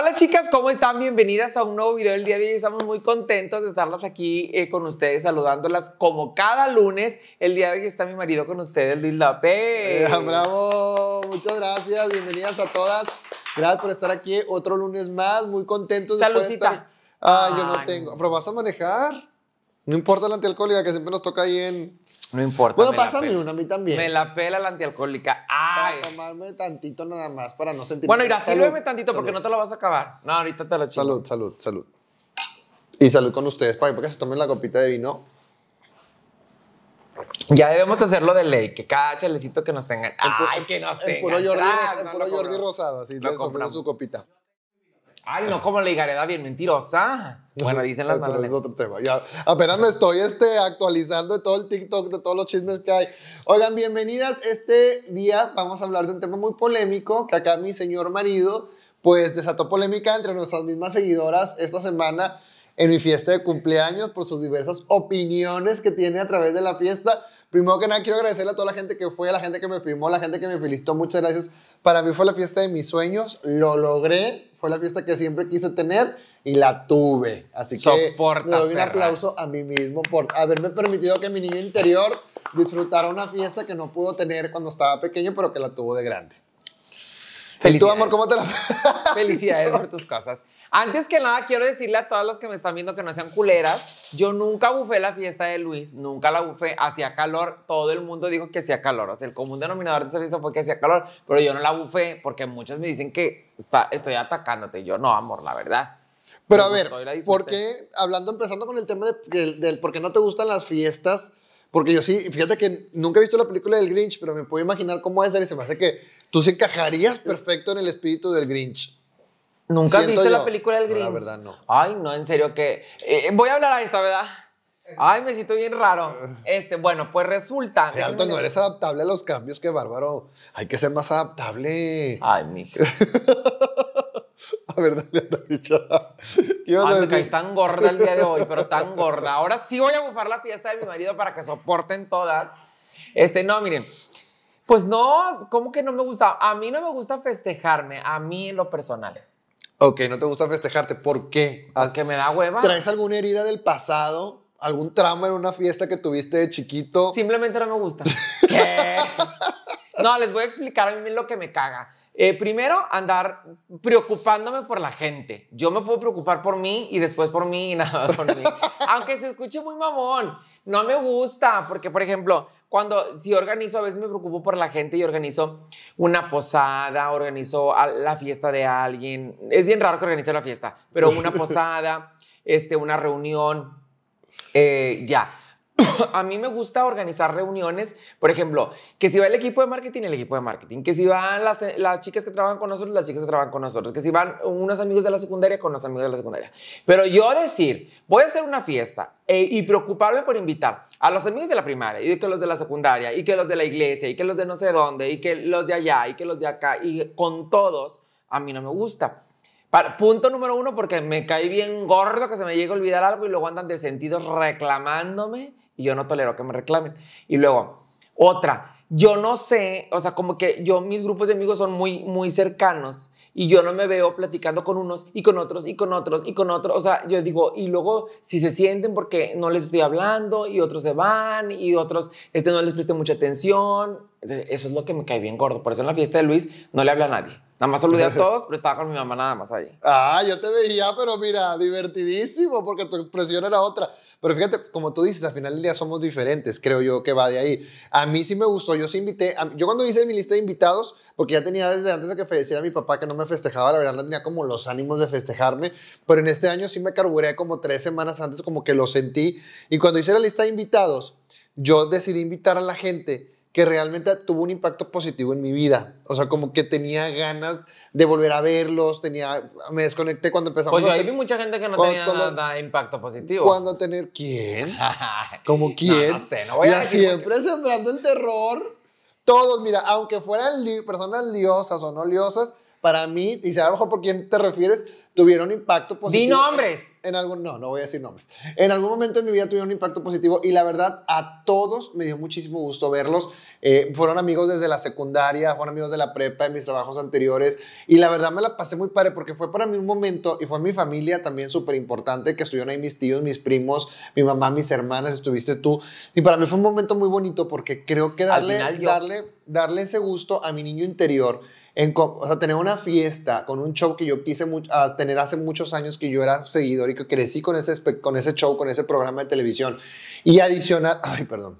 Hola chicas, ¿cómo están? Bienvenidas a un nuevo video del día de hoy. Estamos muy contentos de estarlas aquí eh, con ustedes, saludándolas como cada lunes. El día de hoy está mi marido con ustedes, Luis Lape. Eh, ¡Bravo! Muchas gracias, bienvenidas a todas. Gracias por estar aquí otro lunes más, muy contentos. De estar... Ah, yo no tengo. ¿Pero vas a manejar? No importa la antialcohólica que siempre nos toca ahí en... No importa. Bueno, pásame una a mí también. Me la pela la antialcohólica. Ay. Para tomarme tantito nada más para no sentir. Bueno, irá, sírveme tantito porque no te lo vas a acabar. No, ahorita te lo chico. Salud, salud, salud. Y salud con ustedes para que se tomen la copita de vino. Ya debemos hacerlo de ley, que cada chalecito que nos tengan. ay, que nos Puro Jordi, ah, el puro Jordi Rosado, así le su copita. Ay, no, como la digaré bien mentirosa. Bueno, dicen las malas Es otro tema. apenas ah, me estoy este, actualizando de todo el TikTok, de todos los chismes que hay. Oigan, bienvenidas. Este día vamos a hablar de un tema muy polémico que acá mi señor marido pues desató polémica entre nuestras mismas seguidoras esta semana en mi fiesta de cumpleaños por sus diversas opiniones que tiene a través de la fiesta. Primero que nada, quiero agradecerle a toda la gente que fue, a la gente que me filmó, a la gente que me felicitó. Muchas gracias. Para mí fue la fiesta de mis sueños. Lo logré. Fue la fiesta que siempre quise tener y la tuve. Así que doy un aplauso a mí mismo por haberme permitido que mi niño interior disfrutara una fiesta que no pudo tener cuando estaba pequeño, pero que la tuvo de grande. Felicidades. amor, cómo te Felicidades por tus cosas. Antes que nada, quiero decirle a todas las que me están viendo que no sean culeras, yo nunca bufé la fiesta de Luis, nunca la bufé, hacía calor, todo el mundo dijo que hacía calor, o sea, el común denominador de esa fiesta fue que hacía calor, pero yo no la bufé porque muchas me dicen que está, estoy atacándote, yo no, amor, la verdad. Pero a ver, porque hablando, empezando con el tema de, del, por qué no te gustan las fiestas? Porque yo sí, fíjate que nunca he visto la película del Grinch, pero me puedo imaginar cómo es, y se me hace que tú se encajarías perfecto en el espíritu del Grinch. ¿Nunca viste la película del gris. No, la verdad, no. Ay, no, en serio que... Eh, voy a hablar a esta, ¿verdad? Ay, me siento bien raro. Este, bueno, pues resulta. alto no eres adaptable a los cambios, qué bárbaro. Hay que ser más adaptable. Ay, mi... a ver, dale, ha Ay, me tan gorda el día de hoy, pero tan gorda. Ahora sí voy a bufar la fiesta de mi marido para que soporten todas. Este, no, miren. Pues no, ¿cómo que no me gusta? A mí no me gusta festejarme, a mí en lo personal. Ok, no te gusta festejarte. ¿Por qué? Porque pues me da hueva. ¿Traes alguna herida del pasado? ¿Algún trauma en una fiesta que tuviste de chiquito? Simplemente no me gusta. ¿Qué? No, les voy a explicar a mí lo que me caga. Eh, primero, andar preocupándome por la gente. Yo me puedo preocupar por mí y después por mí y nada más por mí. Aunque se escuche muy mamón, no me gusta, porque, por ejemplo, cuando si organizo, a veces me preocupo por la gente y organizo una posada, organizo la fiesta de alguien. Es bien raro que organice la fiesta, pero una posada, este, una reunión, eh, ya. a mí me gusta organizar reuniones, por ejemplo, que si va el equipo de marketing, el equipo de marketing, que si van eh, las, chicas que trabajan con nosotros, las chicas que trabajan con nosotros, que si van unos amigos de la secundaria con los amigos de la secundaria. Pero yo decir, voy a hacer una fiesta eh, y preocuparme por invitar a los amigos de la primaria y que los de la secundaria y que los de la iglesia y que los de no sé dónde y que los de allá y que los de acá y con todos, a mí no me gusta. punto número uno, porque me cae bien gordo que se me llegue a olvidar algo y luego andan de sentidos reclamándome y yo no tolero que me reclamen. Y luego, otra, yo no sé, o sea, como que yo, mis grupos de amigos son muy, muy cercanos y yo no me veo platicando con unos y con otros y con otros y con otros. O sea, yo digo, y luego si se sienten porque no les estoy hablando y otros se van y otros este, no les preste mucha atención. Eso es lo que me cae bien gordo. Por eso en la fiesta de Luis no le habla a nadie. Nada más saludé a todos, pero estaba con mi mamá nada más ahí. Ah, yo te veía, pero mira, divertidísimo porque tu expresión era otra. Pero fíjate, como tú dices, al final del día somos diferentes, creo yo que va de ahí. A mí sí me gustó, yo sí invité, yo cuando hice mi lista de invitados, porque ya tenía desde antes de que falleciera mi papá que no me festejaba, la verdad no tenía como los ánimos de festejarme, pero en este año sí me carburé como tres semanas antes, como que lo sentí. Y cuando hice la lista de invitados, yo decidí invitar a la gente que realmente tuvo un impacto positivo en mi vida. O sea, como que tenía ganas de volver a verlos, tenía, me desconecté cuando empezamos. Pues yo vi mucha gente que no tenía nada impacto positivo. Cuando tener quién, como quién. No, sé, no siempre sembrando en terror. Todos, mira, aunque fueran personas liosas o no liosas, para mí, y lo mejor por quién te refieres, tuvieron impacto positivo. Di nombres. En, no, no voy a decir nombres. En algún momento de mi vida tuvieron un impacto positivo y la verdad a todos me dio muchísimo gusto verlos. Eh, fueron amigos desde la secundaria, fueron amigos de la prepa, de mis trabajos anteriores y la verdad me la pasé muy padre porque fue para mí un momento y fue mi familia también súper importante que estuvieron ahí mis tíos, mis primos, mi mamá, mis hermanas, estuviste tú y para mí fue un momento muy bonito porque creo que darle, darle, darle ese gusto a mi niño interior o sea, tener una fiesta con un show que yo quise tener hace muchos años que yo era seguidor y que crecí con ese, con ese show, con ese programa de televisión. Y adicional, ay, perdón.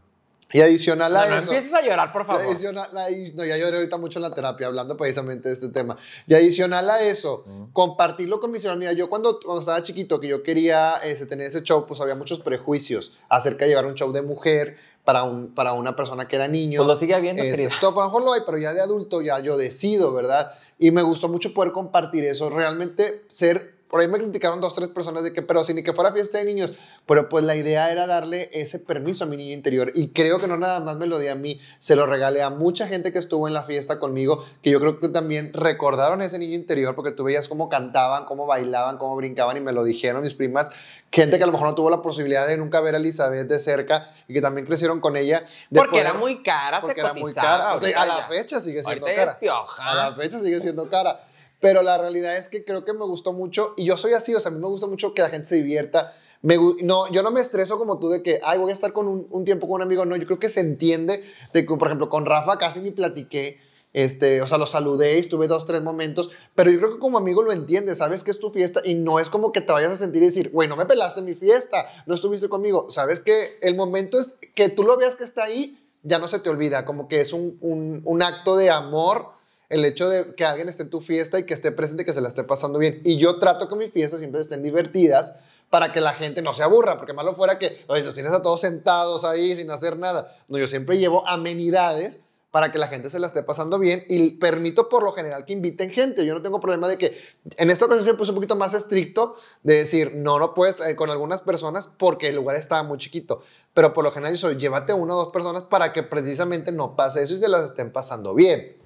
Y adicional a eso. No empieces a llorar, por favor. no, ya lloré ahorita mucho en la terapia hablando precisamente de este tema. Y adicional a eso, compartirlo con mi ciudadanía. yo cuando, cuando estaba chiquito, que yo quería ese, tener ese show, pues había muchos prejuicios acerca de llevar un show de mujer para, un, para una persona que era niño. Pues lo sigue habiendo, este, todo, A lo mejor lo hay, pero ya de adulto ya yo decido, ¿verdad? Y me gustó mucho poder compartir eso, realmente ser por ahí me criticaron dos, tres personas de que, pero si ni que fuera fiesta de niños, pero pues la idea era darle ese permiso a mi niña interior y creo que no nada más me lo di a mí, se lo regalé a mucha gente que estuvo en la fiesta conmigo, que yo creo que también recordaron ese niño interior porque tú veías cómo cantaban, cómo bailaban, cómo brincaban y me lo dijeron mis primas, gente que a lo mejor no tuvo la posibilidad de nunca ver a Elizabeth de cerca y que también crecieron con ella. De porque era muy cara, se era muy cara. a la fecha sigue siendo cara. A la fecha sigue siendo cara. Pero la realidad es que creo que me gustó mucho y yo soy así, o sea, a mí me gusta mucho que la gente se divierta. Me, no, yo no me estreso como tú de que, ay, voy a estar con un, tiempo con un amigo. No, yo creo que se entiende de que, por ejemplo, con Rafa casi ni platiqué. Este, o sea, lo saludé y estuve dos, tres momentos, pero yo creo que como amigo lo entiende sabes que es tu fiesta y no es como que te vayas a sentir y decir, güey, no me pelaste en mi fiesta, no estuviste conmigo. Sabes que el momento es que tú lo veas que está ahí, ya no se te olvida, como que es un, un acto de amor el hecho de que alguien esté en tu fiesta y que esté presente, que se la esté pasando bien. Y yo trato que mis fiestas siempre estén divertidas para que la gente no se aburra, porque malo fuera que los tienes a todos sentados ahí sin hacer nada. No, yo siempre llevo amenidades para que la gente se la esté pasando bien y permito por lo general que inviten gente. Yo no tengo problema de que en esta ocasión se puse un poquito más estricto de decir, no, no puedes eh, con algunas personas porque el lugar estaba muy chiquito. Pero por lo general yo soy, llévate una o dos personas para que precisamente no pase eso y se las estén pasando bien.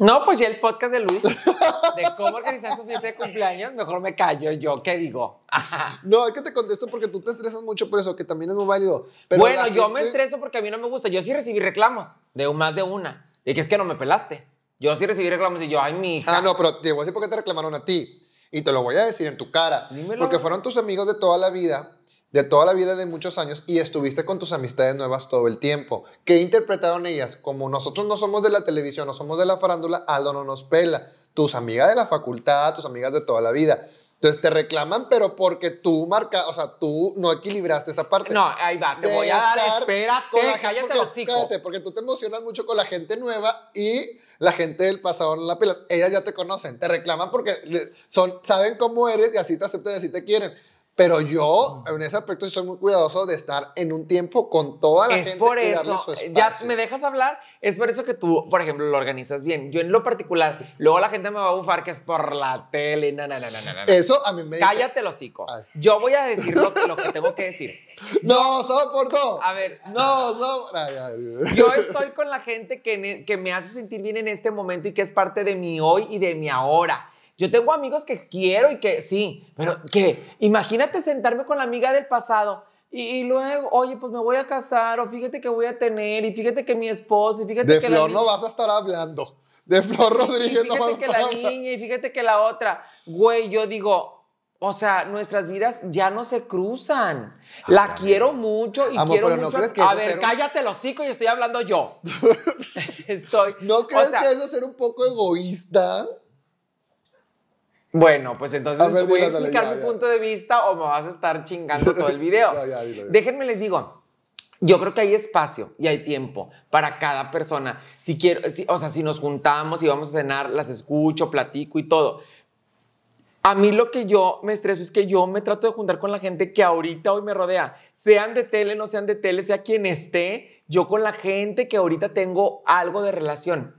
No, pues ya el podcast de Luis, de cómo organizar su fiesta de cumpleaños, mejor me callo yo, ¿qué digo? no, es que te contesto porque tú te estresas mucho por eso, que también es muy válido. bueno, yo me estreso porque a mí no me gusta. Yo sí recibí reclamos de más de una, Y que es que no me pelaste. Yo sí recibí reclamos y yo, ay, mi hija. Ah, no, pero te voy a decir por te reclamaron a ti. Y te lo voy a decir en tu cara. Porque fueron tus amigos de toda la vida de toda la vida de muchos años y estuviste con tus amistades nuevas todo el tiempo. ¿Qué interpretaron ellas? Como nosotros no somos de la televisión, no somos de la farándula, Aldo no nos pela. Tus amigas de la facultad, tus amigas de toda la vida. Entonces te reclaman, pero porque tú marca, o sea, tú no equilibraste esa parte. No, ahí va, te voy a dar, espera cállate porque, porque tú te emocionas mucho con la gente nueva y la gente del pasado no la pelas. Ellas ya te conocen, te reclaman porque son, saben cómo eres y así te aceptan y así te quieren. Pero yo, en ese aspecto, soy muy cuidadoso de estar en un tiempo con toda la gente. Es por eso, eh, ya me dejas hablar, es por eso que tú, por ejemplo, lo organizas bien. Yo en lo particular, luego la gente me va a bufar que es por la tele, Eso a mí me Cállate los hocico. Yo voy a decir lo, que tengo que decir. No, soporto. A ver. No, soporto. Yo estoy con la gente que, que me hace sentir bien en este momento y que es parte de mi hoy y de mi ahora yo tengo amigos que quiero y que sí, pero que imagínate sentarme con la amiga del pasado y, luego, oye, pues me voy a casar o fíjate que voy a tener y fíjate que mi esposo y fíjate que... la no vas a estar hablando. De Flor Rodríguez no vas a Fíjate que la niña y fíjate que la otra. Güey, yo digo, o sea, nuestras vidas ya no se cruzan. Ah, la quiero mucho y quiero mucho. No crees que a ver, cállate los hocico y estoy hablando yo. estoy. ¿No crees que eso es ser un poco egoísta? Bueno, pues entonces voy a explicar mi punto de vista o me vas a estar chingando todo el video. Déjenme les digo, yo creo que hay espacio y hay tiempo para cada persona. Si quiero, o sea, si nos juntamos y vamos a cenar, las escucho, platico y todo. A mí lo que yo me estreso es que yo me trato de juntar con la gente que ahorita hoy me rodea, sean de tele, no sean de tele, sea quien esté, yo con la gente que ahorita tengo algo de relación.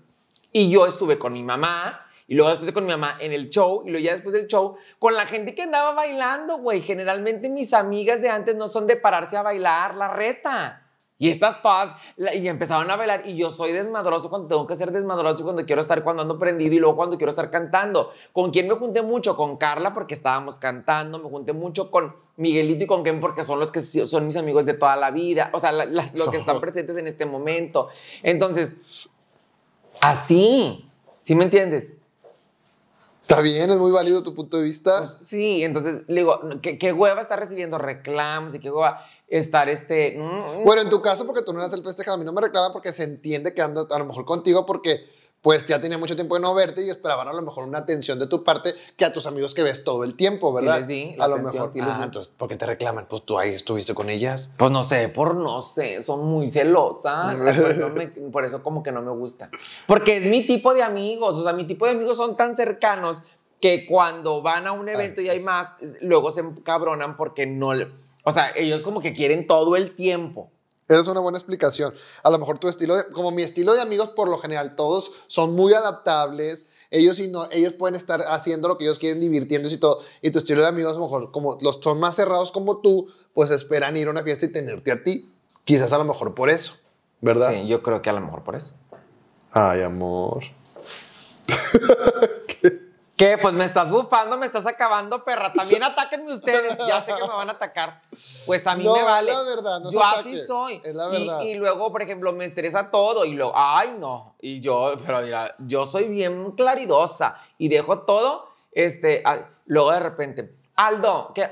Y yo estuve con mi mamá, y luego después con mi mamá en el show, y luego ya después del show, con la gente que andaba bailando, güey. Generalmente mis amigas de antes no son de pararse a bailar la reta. Y estas todas, y empezaban a bailar, y yo soy desmadroso cuando tengo que ser desmadroso, cuando quiero estar, cuando ando prendido, y luego cuando quiero estar cantando. ¿Con quién me junté mucho? Con Carla, porque estábamos cantando, me junté mucho con Miguelito y con Ken, porque son los que son mis amigos de toda la vida, o sea, los que están presentes en este momento. Entonces, así, ¿sí me entiendes? Está bien, es muy válido tu punto de vista. Pues, sí, entonces le digo, ¿qué, ¿qué, hueva estar recibiendo reclamos y qué hueva estar este. Mm, mm. Bueno, en tu caso, porque tú no eras el festejado, a mí no me reclaman porque se entiende que ando a lo mejor contigo, porque pues ya tenía mucho tiempo de no verte y esperaban a lo mejor una atención de tu parte que a tus amigos que ves todo el tiempo, ¿verdad? Sí, sí, a lo mejor. Ah, entonces, ¿por qué te reclaman? Pues tú ahí estuviste con ellas. Pues no sé, por no sé, son muy celosas. por, eso como que no me gusta. Porque es mi tipo de amigos, o sea, mi tipo de amigos son tan cercanos que cuando van a un evento y hay pues. más, luego se encabronan porque no... O sea, ellos como que quieren todo el tiempo. Esa es una buena explicación. A lo mejor tu estilo, como mi estilo de amigos, por lo general, todos son muy adaptables. Ellos, no, ellos pueden estar haciendo lo que ellos quieren, divirtiéndose y todo. Y tu estilo de amigos, a lo mejor, como los son más cerrados como tú, pues esperan ir a una fiesta y tenerte a ti. Quizás a lo mejor por eso, ¿verdad? Sí, yo creo que a lo mejor por eso. Ay, amor. ¿Qué? Pues me estás bufando, me estás acabando, perra. También atáquenme ustedes. Ya sé que me van a atacar. Pues a mí no, me vale. la verdad, no Yo así soy. Es la verdad. Y, luego, por ejemplo, me estresa todo y luego, ay, no. Y yo, pero mira, yo soy bien claridosa y dejo todo. Este, luego de repente, Aldo, que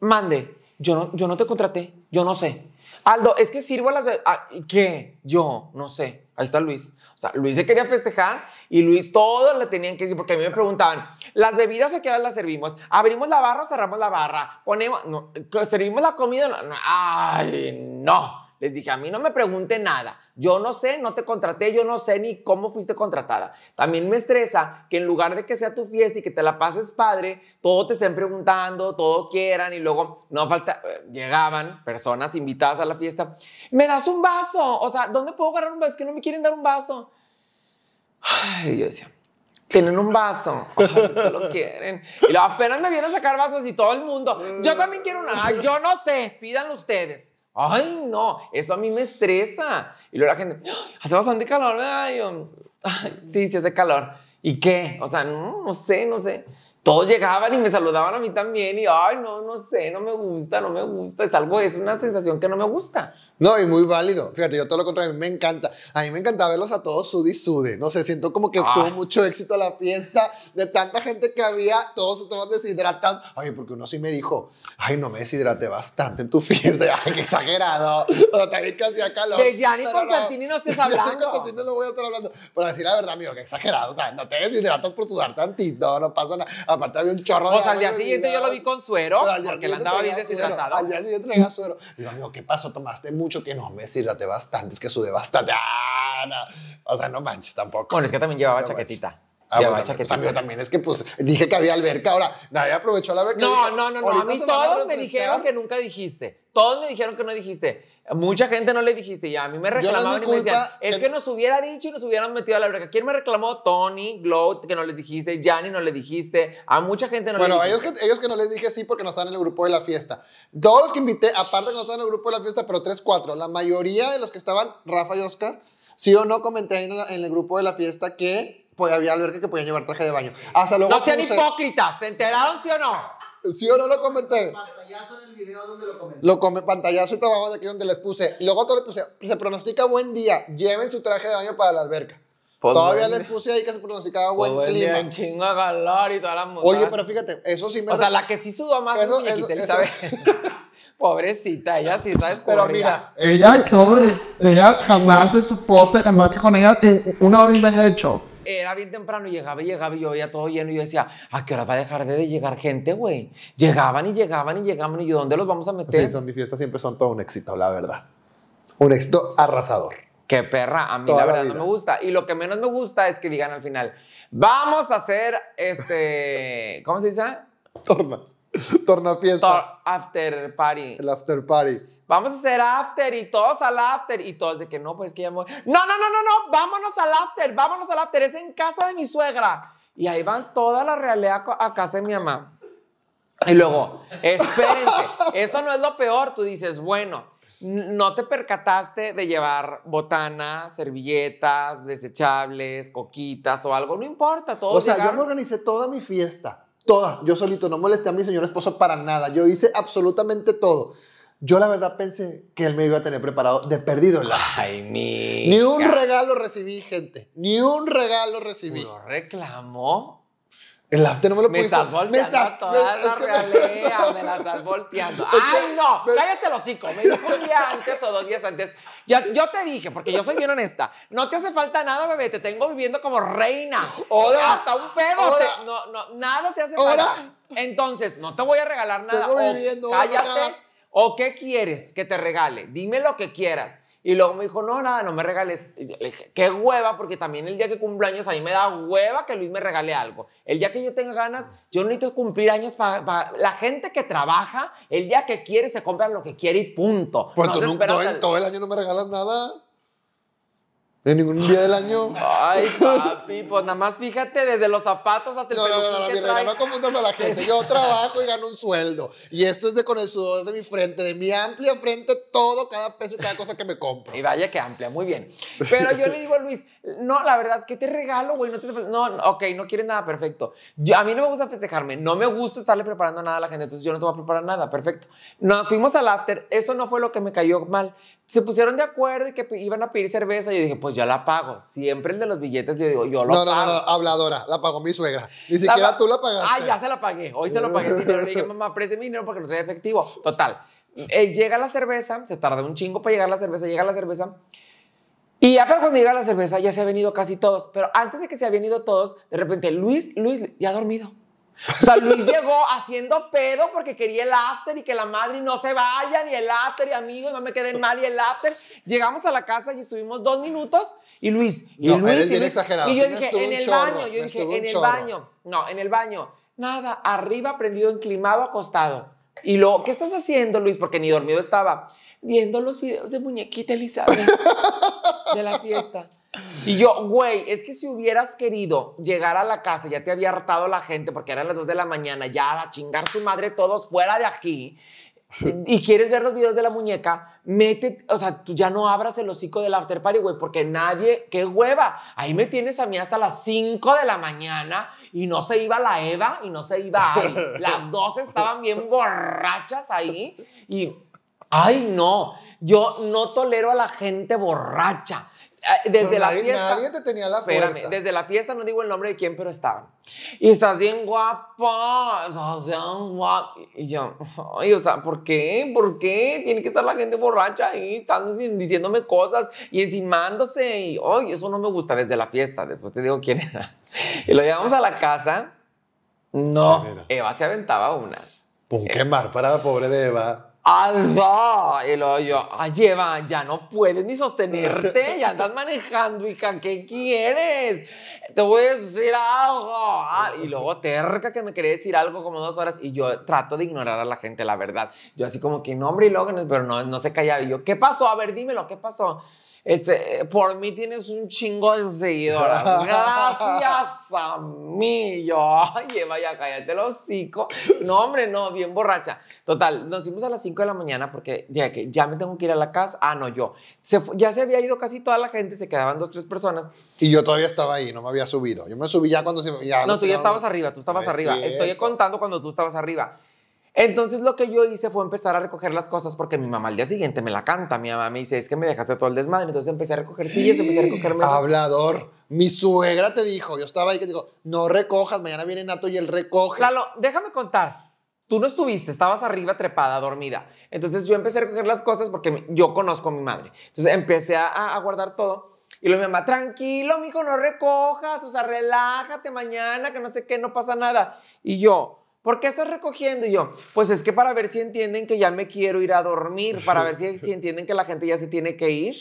mande. Yo no, yo no te contraté, yo no sé. Aldo, es que sirvo a las... bebidas... Ah, ¿Qué? Yo, no sé. Ahí está Luis. O sea, Luis se quería festejar y Luis todos le tenían que decir, porque a mí me preguntaban, ¿las bebidas a qué hora las servimos? ¿Abrimos la barra o cerramos la barra? ¿Ponemos, eh, ¿Servimos la comida? No, no. ay, no. Les dije, a mí no me pregunte nada. Yo no sé, no te contraté, yo no sé ni cómo fuiste contratada. También me estresa que en lugar de que sea tu fiesta y que te la pases padre, todo te estén preguntando, todo quieran y luego no falta, eh, llegaban personas invitadas a la fiesta. ¿Me das un vaso? O sea, ¿dónde puedo agarrar un vaso? Es que no me quieren dar un vaso. Ay, yo decía, tienen un vaso. Ay, lo quieren. Y apenas me vienen a sacar vasos y todo el mundo. Yo también quiero una. yo no sé. Pidan ustedes. Ay, no, eso a mí me estresa. Y luego la gente, ah, hace bastante calor, ¿verdad? sí, sí hace calor. ¿Y qué? O sea, no sé, no sé todos llegaban y me saludaban a mí también y, ay, no, no sé, no me gusta, no me gusta, es algo, es una sensación que no me gusta. No, y muy válido. Fíjate, yo todo lo contrario, a mí me encanta. A mí me encanta verlos a todos y sude. No sé, siento como que tuvo ah. mucho éxito la fiesta de tanta gente que había, todos estaban deshidratados. Ay, porque uno sí me dijo, ay, no me deshidraté bastante en tu fiesta. Ay, qué exagerado. O sea, también que hacía calor. Que ya ni Constantini no, no estés hablando. Ya ni no voy a estar hablando. Pero decir la verdad, amigo, qué exagerado. O sea, no te deshidratas por sudar tantito, no pasa nada Aparte había un chorro de. O sea, al día siguiente yo lo vi con suero, porque le andaba bien deshidratado. Al día siguiente traía suero. Digo, amigo, ¿qué pasó? Tomaste mucho, que no, me deshidraté bastante, es que sudé bastante. Ah, o sea, no manches tampoco. Bueno, es que también llevaba chaquetita. Ah, pues también, pues, amigo, también es que pues dije que había alberca. Ahora, nadie aprovechó la alberca. No, no, no, no. A mí todos me dijeron que nunca dijiste. Todos me dijeron que no dijiste. Mucha gente no le dijiste ya, a mí me reclamaban y me decían, es que... nos hubiera dicho y nos hubieran metido a la verga. ¿Quién me reclamó? Tony, Glow, que no les dijiste, Jani no le dijiste, a mucha gente no bueno, le Bueno, ellos que, ellos que no les dije sí porque no están en el grupo de la fiesta. Todos los que invité, aparte que no están en el grupo de la fiesta, pero tres, cuatro, la mayoría de los que estaban, Rafa y Oscar, sí o no comenté en, el grupo de la fiesta que pues, había alberca que podían llevar traje de baño. Hasta luego. No sean hipócritas, ¿se enteraron sí o no? ¿Sí o no lo comenté? Pantallazo en el video donde lo comenté. Lo comenté, pantallazo y te abajo de aquí donde les puse. luego todo les puse, se pronostica buen día, lleven su traje de baño para la alberca. Pues Todavía les puse ahí que se pronosticaba buen, pues buen clima. Un chingo de calor y toda la montañas. Oye, pero fíjate, eso sí me... O sea, la que sí sudó más eso, es Pobrecita, ella sí está Pero mira, ella, pobre, ella jamás se soporta, jamás con ella, eh, una hora y media show era bien temprano, llegaba y llegaba y yo veía todo lleno y yo decía, ¿a qué hora va a dejar de llegar gente, güey? Llegaban y llegaban y llegaban y yo, ¿dónde los vamos a meter? Sí, son mis fiestas siempre son todo un éxito, la verdad. Un éxito arrasador. Qué perra, a mí la verdad no me gusta. Y lo que menos me gusta es que digan al final, vamos a hacer este, ¿cómo se dice? Torna. Torna fiesta. after party. El after party vamos a hacer after y todos al after y todos de que no, pues que ya No, no, no, no, no, vámonos al after, vámonos al after, es en casa de mi suegra. Y ahí van toda la realidad a casa de mi mamá. Y luego, espérense, eso no es lo peor, tú dices, bueno, no te percataste de llevar botanas, servilletas, desechables, coquitas o algo, no importa, todo. O sea, yo me organicé toda mi fiesta, toda, yo solito, no molesté a mi señor esposo para nada, yo hice absolutamente todo. Yo la verdad pensé que él me iba a tener preparado de perdido. Ay, mi. Ni un regalo recibí, gente. Ni un regalo recibí. ¿Lo reclamó? El after no me lo me Estás volteando me estás toda me, la me... estás volteando. ¡Ay, no! Cállate el hocico. Me dijo un día antes o dos días antes. Ya, yo te dije, porque yo soy bien honesta. No te hace falta nada, bebé. Te tengo viviendo como reina. Hola, Hasta un pedo. no, no, nada te hace falta. Entonces, no te voy a regalar nada. Tengo viviendo. Cállate. ¿O qué quieres que te regale? Dime lo que quieras. Y luego me dijo, no, nada, no me regales. le dije, qué hueva, porque también el día que cumple años, a mí me da hueva que Luis me regale algo. El día que yo tenga ganas, yo no necesito cumplir años para, la gente que trabaja, el día que quiere se compra lo que quiere y punto. Pues tú nunca todo, el, todo el año no me regalas nada. En ningún día del año. Ay, papi, pues nada más fíjate desde los zapatos hasta el no, que no confundas a la gente. Yo trabajo y gano un sueldo. Y esto es de con el sudor de mi frente, de mi amplia frente, todo, cada peso y cada cosa que me compro. Y vaya que amplia, muy bien. Pero yo le digo a Luis, no, la verdad, ¿qué te regalo, güey? No, te... no, ok, no quieres nada, perfecto. Yo, a mí no me gusta festejarme, no me gusta estarle preparando nada a la gente, entonces yo no te voy a preparar nada, perfecto. Nos fuimos al after, eso no fue lo que me cayó mal. Se pusieron de acuerdo y que iban a pedir cerveza. y Yo dije, pues pues yo la pago. Siempre el de los billetes, yo digo, yo lo pago. No, no, no, habladora, la pagó mi suegra. Ni siquiera tú la pagaste. Ah, ya se la pagué. Hoy se lo pagué. le dije, mamá, mi dinero porque no trae efectivo. Total. Eh, llega la cerveza, se tarda un chingo para llegar la cerveza, llega la cerveza. Y ya cuando llega la cerveza, ya se ha venido casi todos. Pero antes de que se ha venido todos, de repente, Luis, Luis, ya ha dormido. O sea, Luis llegó haciendo pedo porque quería el after y que la madre no se vaya, ni el after, y amigos, no me queden mal, y el after. Llegamos a la casa y estuvimos dos minutos, y Luis, y no, Luis, y, yo dije, en el baño, yo dije, en el baño, no, en el baño, nada, arriba, prendido, inclinado, acostado. Y lo ¿qué estás haciendo, Luis? Porque ni dormido estaba, viendo los videos de muñequita Elizabeth de la fiesta. Y yo, güey, es que si hubieras querido llegar a la casa, ya te había hartado la gente porque eran las 2 de la mañana, ya a chingar su madre todos fuera de aquí. y quieres ver los videos de la muñeca, mete, o sea, tú ya no abras el hocico del after party, güey, porque nadie, qué hueva. Ahí me tienes a mí hasta las 5 de la mañana y no se iba la Eva y no se iba ahí. Las dos estaban bien borrachas ahí y, ay, no, yo no tolero a la gente borracha Ah, desde la fiesta. Nadie te tenía la fuerza. desde la fiesta, no digo el nombre de quién, pero estaban. Y estás bien guapa, bien guapa. Y yo, ay, o sea, ¿por qué? ¿Por qué? Tiene que estar la gente borracha ahí, están diciéndome cosas y encimándose. Y, ay, eso no me gusta desde la fiesta. Después te digo quién era. Y lo llevamos a la casa. No, Eva se aventaba unas. Un pues, quemar para la pobre de Eva. ¡Alba! Y luego yo, ay, ya no puedes ni sostenerte, ya andas manejando, hija, ¿qué quieres? Te voy a decir algo. Ah, y luego terca que me quería decir algo como dos horas y yo trato de ignorar a la gente, la verdad. Yo así como que, no, hombre, y luego, pero no, no se callaba. Y yo, ¿qué pasó? A ver, dímelo, ¿qué pasó? Este, por mí tienes un chingo de seguidores Gracias a mí. Yo, ay, vaya, ya cállate el hocico. No, hombre, no, bien borracha. Total, nos fuimos a las 5 de la mañana porque ya que ya me tengo que ir a la casa. Ah, no, yo. ya se había ido casi toda la gente, se quedaban dos, tres personas. Y yo todavía estaba ahí, no me había subido. Yo me subí ya cuando se. Ya no, tú ya estabas arriba, tú estabas arriba. Estoy contando cuando tú estabas arriba. Entonces lo que yo hice fue empezar a recoger las cosas porque mi mamá al día siguiente me la canta. Mi mamá me dice, es que me dejaste todo el desmadre. Entonces empecé a recoger sillas, empecé a recoger mesas. Hablador. Mi suegra te dijo, yo estaba ahí que te no recojas, mañana viene Nato y él recoge. Claro, déjame contar. Tú no estuviste, estabas arriba trepada, dormida. Entonces yo empecé a recoger las cosas porque yo conozco a mi madre. Entonces empecé a, guardar todo. Y lo mi mamá, tranquilo, mijo, no recojas, o sea, relájate mañana, que no sé qué, no pasa nada. Y yo, ¿Por qué estás recogiendo? Y yo, pues es que para ver si entienden que ya me quiero ir a dormir, para ver si, entienden que la gente ya se tiene que ir.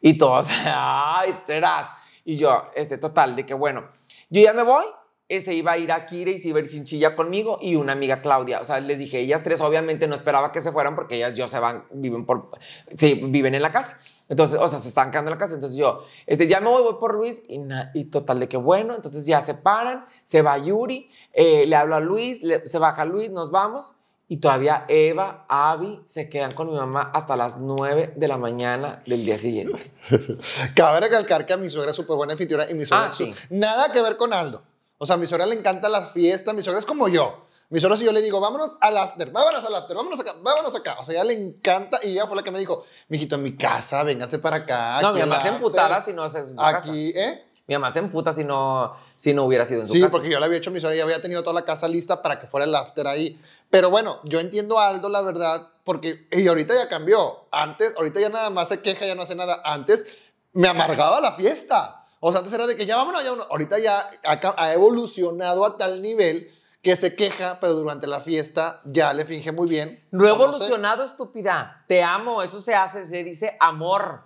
Y todos, ay, tras. Y yo, este, total, de que bueno, yo ya me voy. ese iba a ir a Kira y se iba a ir Chinchilla conmigo y una amiga Claudia. O sea, les dije, ellas tres obviamente no esperaba que se fueran porque ellas yo se van, viven por, sí, viven en la casa. Entonces, o sea, se están quedando en la casa. Entonces yo, este, ya me voy, voy por Luis y, y total de que bueno. Entonces ya se paran, se va Yuri, eh, le hablo a Luis, se baja Luis, nos vamos. Y todavía Eva, Abby se quedan con mi mamá hasta las 9 de la mañana del día siguiente. Cabe recalcar que a mi suegra es súper buena anfitriona y mi suegra ah, sí. Nada que ver con Aldo. O sea, a mi suegra le encanta las fiestas, mi suegra es como yo. Mi si yo le digo, vámonos al after, vámonos al after, vámonos acá, vámonos acá. O sea, ya le encanta y ella fue la que me dijo, mijito, en mi casa, vénganse para acá. No, mi mamá se emputara si no haces en Aquí, ¿eh? Mi mamá se emputa si no, si no hubiera sido en su casa. Sí, porque yo le había hecho mi zona y había tenido toda la casa lista para que fuera el after ahí. Pero bueno, yo entiendo a Aldo, la verdad, porque y ahorita ya cambió. Antes, ahorita ya nada más se queja, ya no hace nada. Antes me amargaba la fiesta. O sea, antes era de que ya vámonos, ya vámonos. Ahorita ya ha evolucionado a tal nivel que se queja, pero durante la fiesta ya le finge muy bien. No he evolucionado, estúpida. Te amo, eso se hace, se dice amor.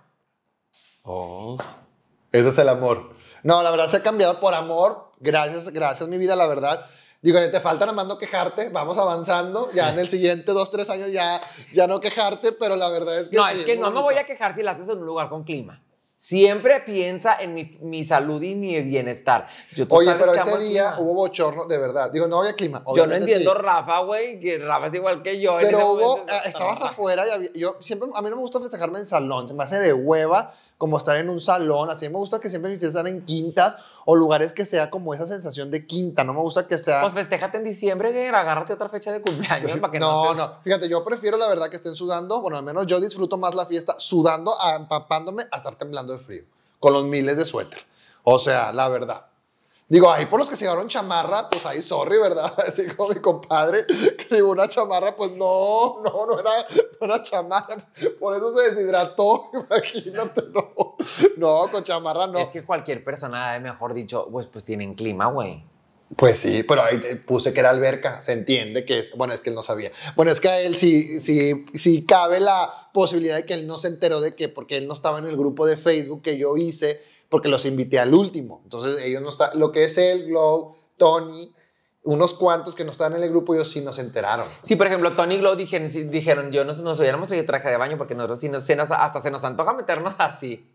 Oh, eso es el amor. No, la verdad se ha cambiado por amor. Gracias, gracias, mi vida, la verdad. Digo, te falta nada más no quejarte, vamos avanzando. Ya en el siguiente dos, tres años ya, ya no quejarte, pero la verdad es que. No, es que no me voy a quejar si la haces en un lugar con clima. Siempre piensa en mi, salud y mi bienestar. Oye, pero ese día hubo bochorno de verdad. Digo, no había clima. Yo no entiendo Rafa, güey, que Rafa es igual que yo. Pero hubo, eh, estabas afuera y yo siempre, a mí no me gusta festejarme en salón, se me hace de hueva como estar en un salón. Así me gusta que siempre mi fiesta sean en quintas o lugares que sea como esa sensación de quinta. No me gusta que sea. Pues festéjate en diciembre, agárrate otra fecha de cumpleaños para que no. No, no. Fíjate, yo prefiero la verdad que estén sudando. Bueno, al menos yo disfruto más la fiesta sudando, empapándome, a estar temblando de frío con los miles de suéter. O sea, la verdad. Digo, ahí por los que se llevaron chamarra, pues ahí sorry, ¿verdad? Así como mi compadre que llevó una chamarra, pues no, no, no era, una chamarra. Por eso se deshidrató, imagínate, no. No, con chamarra no. Es que cualquier persona, mejor dicho, pues, pues tienen clima, güey. Pues sí, pero ahí puse que era alberca, se entiende que es, bueno, es que él no sabía. Bueno, es que a él sí, sí cabe la posibilidad de que él no se enteró de que, porque él no estaba en el grupo de Facebook que yo hice porque los invité al último. Entonces, ellos no están, lo que es el Glow, Tony, unos cuantos que no están en el grupo, ellos sí nos enteraron. Sí, por ejemplo, Tony y Glow dijeron, dijeron yo no nos hubiéramos traído traje de baño porque nosotros sí se nos, hasta se nos antoja meternos así.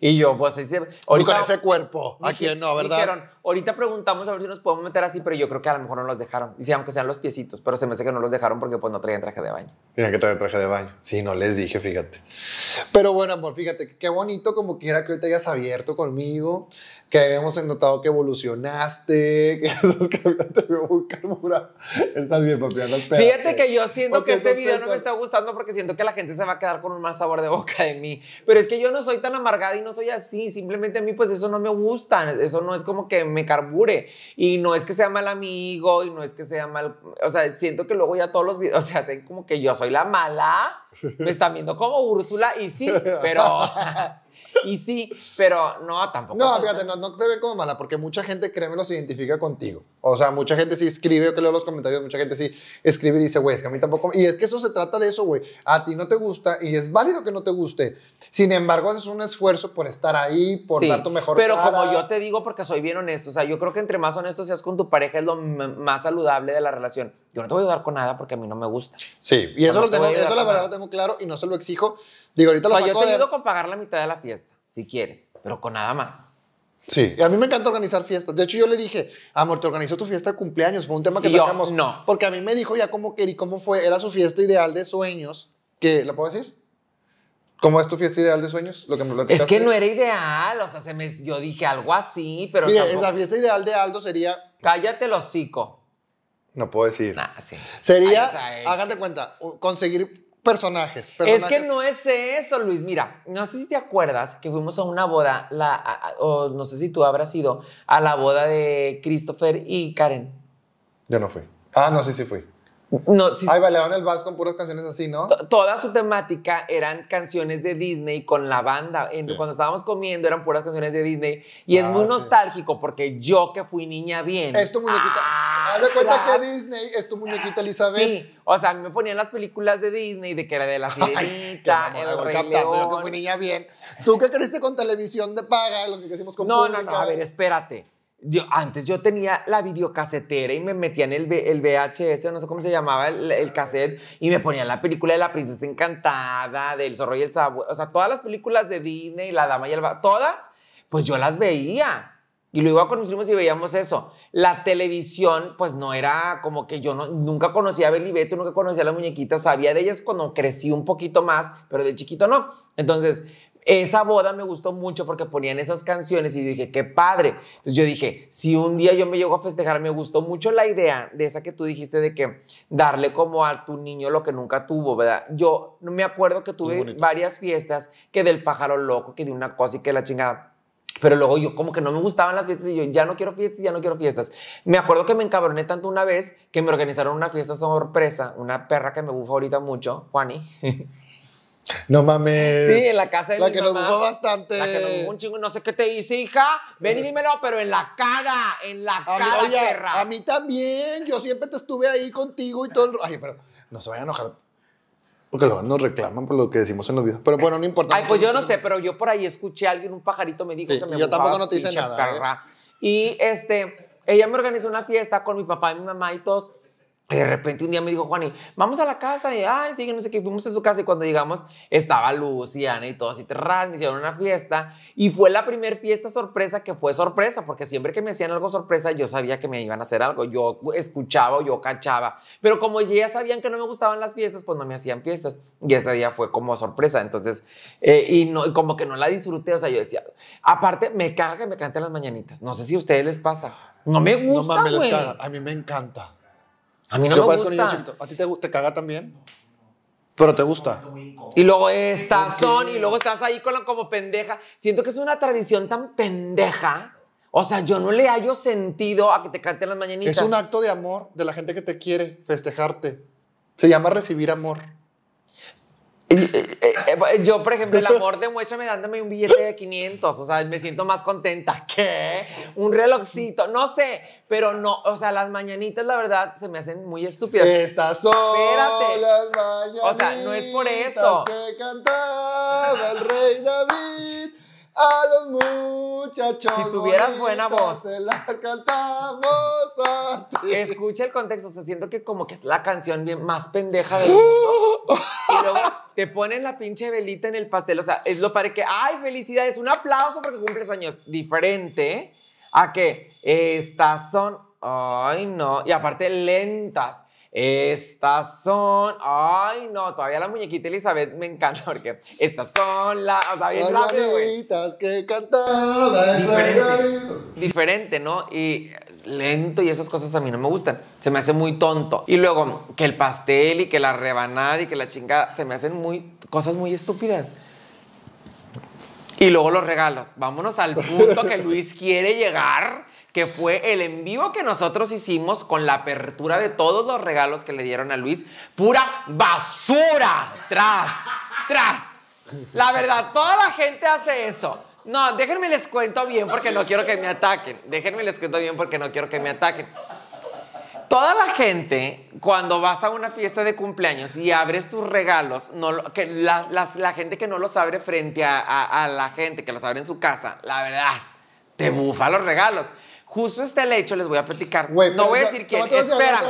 Y yo, pues así se. Ahorita, con ese cuerpo, ¿a quién no, verdad? Dijeron, ahorita preguntamos a ver si nos podemos meter así, pero yo creo que a lo mejor no los dejaron. Dice, aunque sean los piecitos, pero se me hace que no los dejaron porque pues no traían traje de baño. Tienen que traer traje de baño. Sí, no les dije, fíjate. Pero bueno, amor, fíjate, qué bonito como quiera que hoy te hayas abierto conmigo, que habíamos notado que evolucionaste, que veo Estás bien, papi, no Fíjate que yo siento que este video no me está gustando porque siento que la gente se va a quedar con un mal sabor de boca de mí. Pero es que yo no soy tan amable y no soy así, simplemente a mí pues eso no me gusta, eso no es como que me carbure y no es que sea mal amigo y no es que sea mal, o sea, siento que luego ya todos los videos se hacen como que yo soy la mala, me están viendo como Úrsula y sí, pero... Y sí, pero no, tampoco. No, fíjate, no te ve como mala, porque mucha gente, créeme, los identifica contigo. O sea, mucha gente sí escribe, que leo los comentarios, mucha gente sí escribe y dice, güey, es que a mí tampoco. Y es que eso se trata de eso, güey. A ti no te gusta y es válido que no te guste. Sin embargo, haces un esfuerzo por estar ahí, por dar tu mejor Pero como yo te digo, porque soy bien honesto, o sea, yo creo que entre más honesto seas con tu pareja es lo más saludable de la relación. Yo no te voy a ayudar con nada porque a mí no me gusta. Sí, y eso, lo tengo, la verdad lo tengo claro y no se lo exijo. Digo, ahorita o sea, yo te ayudo con pagar la mitad de la fiesta, si quieres, pero con nada más. Sí, a mí me encanta organizar fiestas. De hecho, yo le dije, amor, te organizó tu fiesta de cumpleaños. Fue un tema que tocamos. No. Porque a mí me dijo ya cómo, que, cómo fue, era su fiesta ideal de sueños. Que, ¿La puedo decir? ¿Cómo es tu fiesta ideal de sueños? Lo que me platicaste. Es que no era ideal, o sea, se me, yo dije algo así, pero. Mire, la fiesta ideal de Aldo sería. Cállate el hocico. No puedo decir. Nah, sí. Sería, eh. háganse cuenta, conseguir Personajes, personajes, Es que no es eso, Luis. Mira, no sé si te acuerdas que fuimos a una boda, la, o no sé si tú habrás ido a la boda de Christopher y Karen. Yo no fui. Ah, no, sí, sí fui. No, sí, Ay, bailaban el vals con puras canciones así, ¿no? Toda su temática eran canciones de Disney con la banda. Cuando estábamos comiendo eran puras canciones de Disney. Y es ah, muy nostálgico porque yo que fui niña bien. Es tu muñequita. Ah, haz de cuenta que Disney es tu muñequita Elizabeth. Sí, o sea, a mí me ponían las películas de Disney de que era de la sirenita, el rey captando, León. Yo que fui niña bien. ¿Tú qué creíste con televisión de paga? Los que crecimos con No, pública? no, no, a ver, espérate yo, antes yo tenía la videocasetera y me metía en el, el VHS, no sé cómo se llamaba el, el cassette, y me ponían la película de La Princesa Encantada, del Zorro y el o sea, todas las películas de Disney, La Dama y el va todas, pues yo las veía. Y luego conocimos y veíamos eso. La televisión, pues no era como que yo no, nunca conocía a Belibeto, nunca conocía a las muñequitas, sabía de ellas cuando crecí un poquito más, pero de chiquito no. Entonces, esa boda me gustó mucho porque ponían esas canciones y dije, qué padre. Entonces yo dije, si un día yo me llego a festejar, me gustó mucho la idea de esa que tú dijiste de que darle como a tu niño lo que nunca tuvo, ¿verdad? Yo me acuerdo que tuve varias fiestas que del pájaro loco, que de una cosa y que la chingada. Pero luego yo como que no me gustaban las fiestas y yo ya no quiero fiestas, ya no quiero fiestas. Me acuerdo que me encabroné tanto una vez que me organizaron una fiesta sorpresa, una perra que me bufa ahorita mucho, Juani. No mames. Sí, en la casa de mi mamá. La que nos jugó bastante. La que nos jugó un chingo. No sé qué te hice, hija. Ven y dímelo, pero en la cara. En la cara, A mí también. Yo siempre te estuve ahí contigo y todo el. Ay, pero no se vayan a enojar. Porque luego nos reclaman por lo que decimos en los videos. Pero bueno, no importa. Ay, pues yo no sé, pero yo por ahí escuché a alguien, un pajarito me dijo que me Yo tampoco no te hice nada. ¿eh? Y este, ella me organizó una fiesta con mi papá y mi mamá y todos. Y de repente un día me dijo Juan y vamos a la casa y, ay, sí, no sé qué, fuimos a su casa y cuando llegamos estaba Luciana y todo así, terras, me hicieron una fiesta y fue la primera fiesta sorpresa que fue sorpresa, porque siempre que me hacían algo sorpresa yo sabía que me iban a hacer algo, yo escuchaba yo cachaba, pero como ya sabían que no me gustaban las fiestas, pues no me hacían fiestas y ese día fue como sorpresa, entonces, eh, y no, como que no la disfruté, o sea, yo decía, aparte me caga que me canten las mañanitas, no sé si a ustedes les pasa, no me gusta. No caga, a mí me encanta. A mí no me gusta. ¿A ti te, caga también? Pero te gusta. Y luego estás son y luego estás ahí como pendeja. Siento que es una tradición tan pendeja. O sea, yo no le hallo sentido a que te canten las mañanitas. Es un acto de amor de la gente que te quiere, festejarte. Se llama recibir amor. Eh, eh, eh, yo, por ejemplo, el amor Me dándome un billete de 500, o sea, me siento más contenta que un relojcito, no sé, pero no, o sea, las mañanitas la verdad se me hacen muy estúpidas. Espérate. O sea, no es por eso. Que cantaba rey David a los muchachos. Si tuvieras buena voz. Se la cantamos a ti. Escucha el contexto. O sea, siento que como que es la canción más pendeja del mundo. y luego te ponen la pinche velita en el pastel. O sea, es lo para que, ay, felicidades, un aplauso porque cumples años. Diferente a que estas son, ay, no. Y aparte, lentas. Estas son. Ay, no, todavía la muñequita Elizabeth me encanta porque estas son las. O sea, bien que cantaba. Diferente. ¿no? Y lento y esas cosas a mí no me gustan. Se me hace muy tonto. Y luego, que el pastel y que la rebanada y que la chingada. Se me hacen muy. cosas muy estúpidas. Y luego los regalos. Vámonos al punto que Luis quiere llegar que fue el en vivo que nosotros hicimos con la apertura de todos los regalos que le dieron a Luis. Pura basura. Tras, tras. La verdad, toda la gente hace eso. No, déjenme les cuento bien porque no quiero que me ataquen. Déjenme les cuento bien porque no quiero que me ataquen. Toda la gente, cuando vas a una fiesta de cumpleaños y abres tus regalos, no, que la, gente que no los abre frente a la gente que los abre en su casa, la verdad, te bufa los regalos. Justo está el hecho, les voy a platicar. no voy a decir quién. Espera.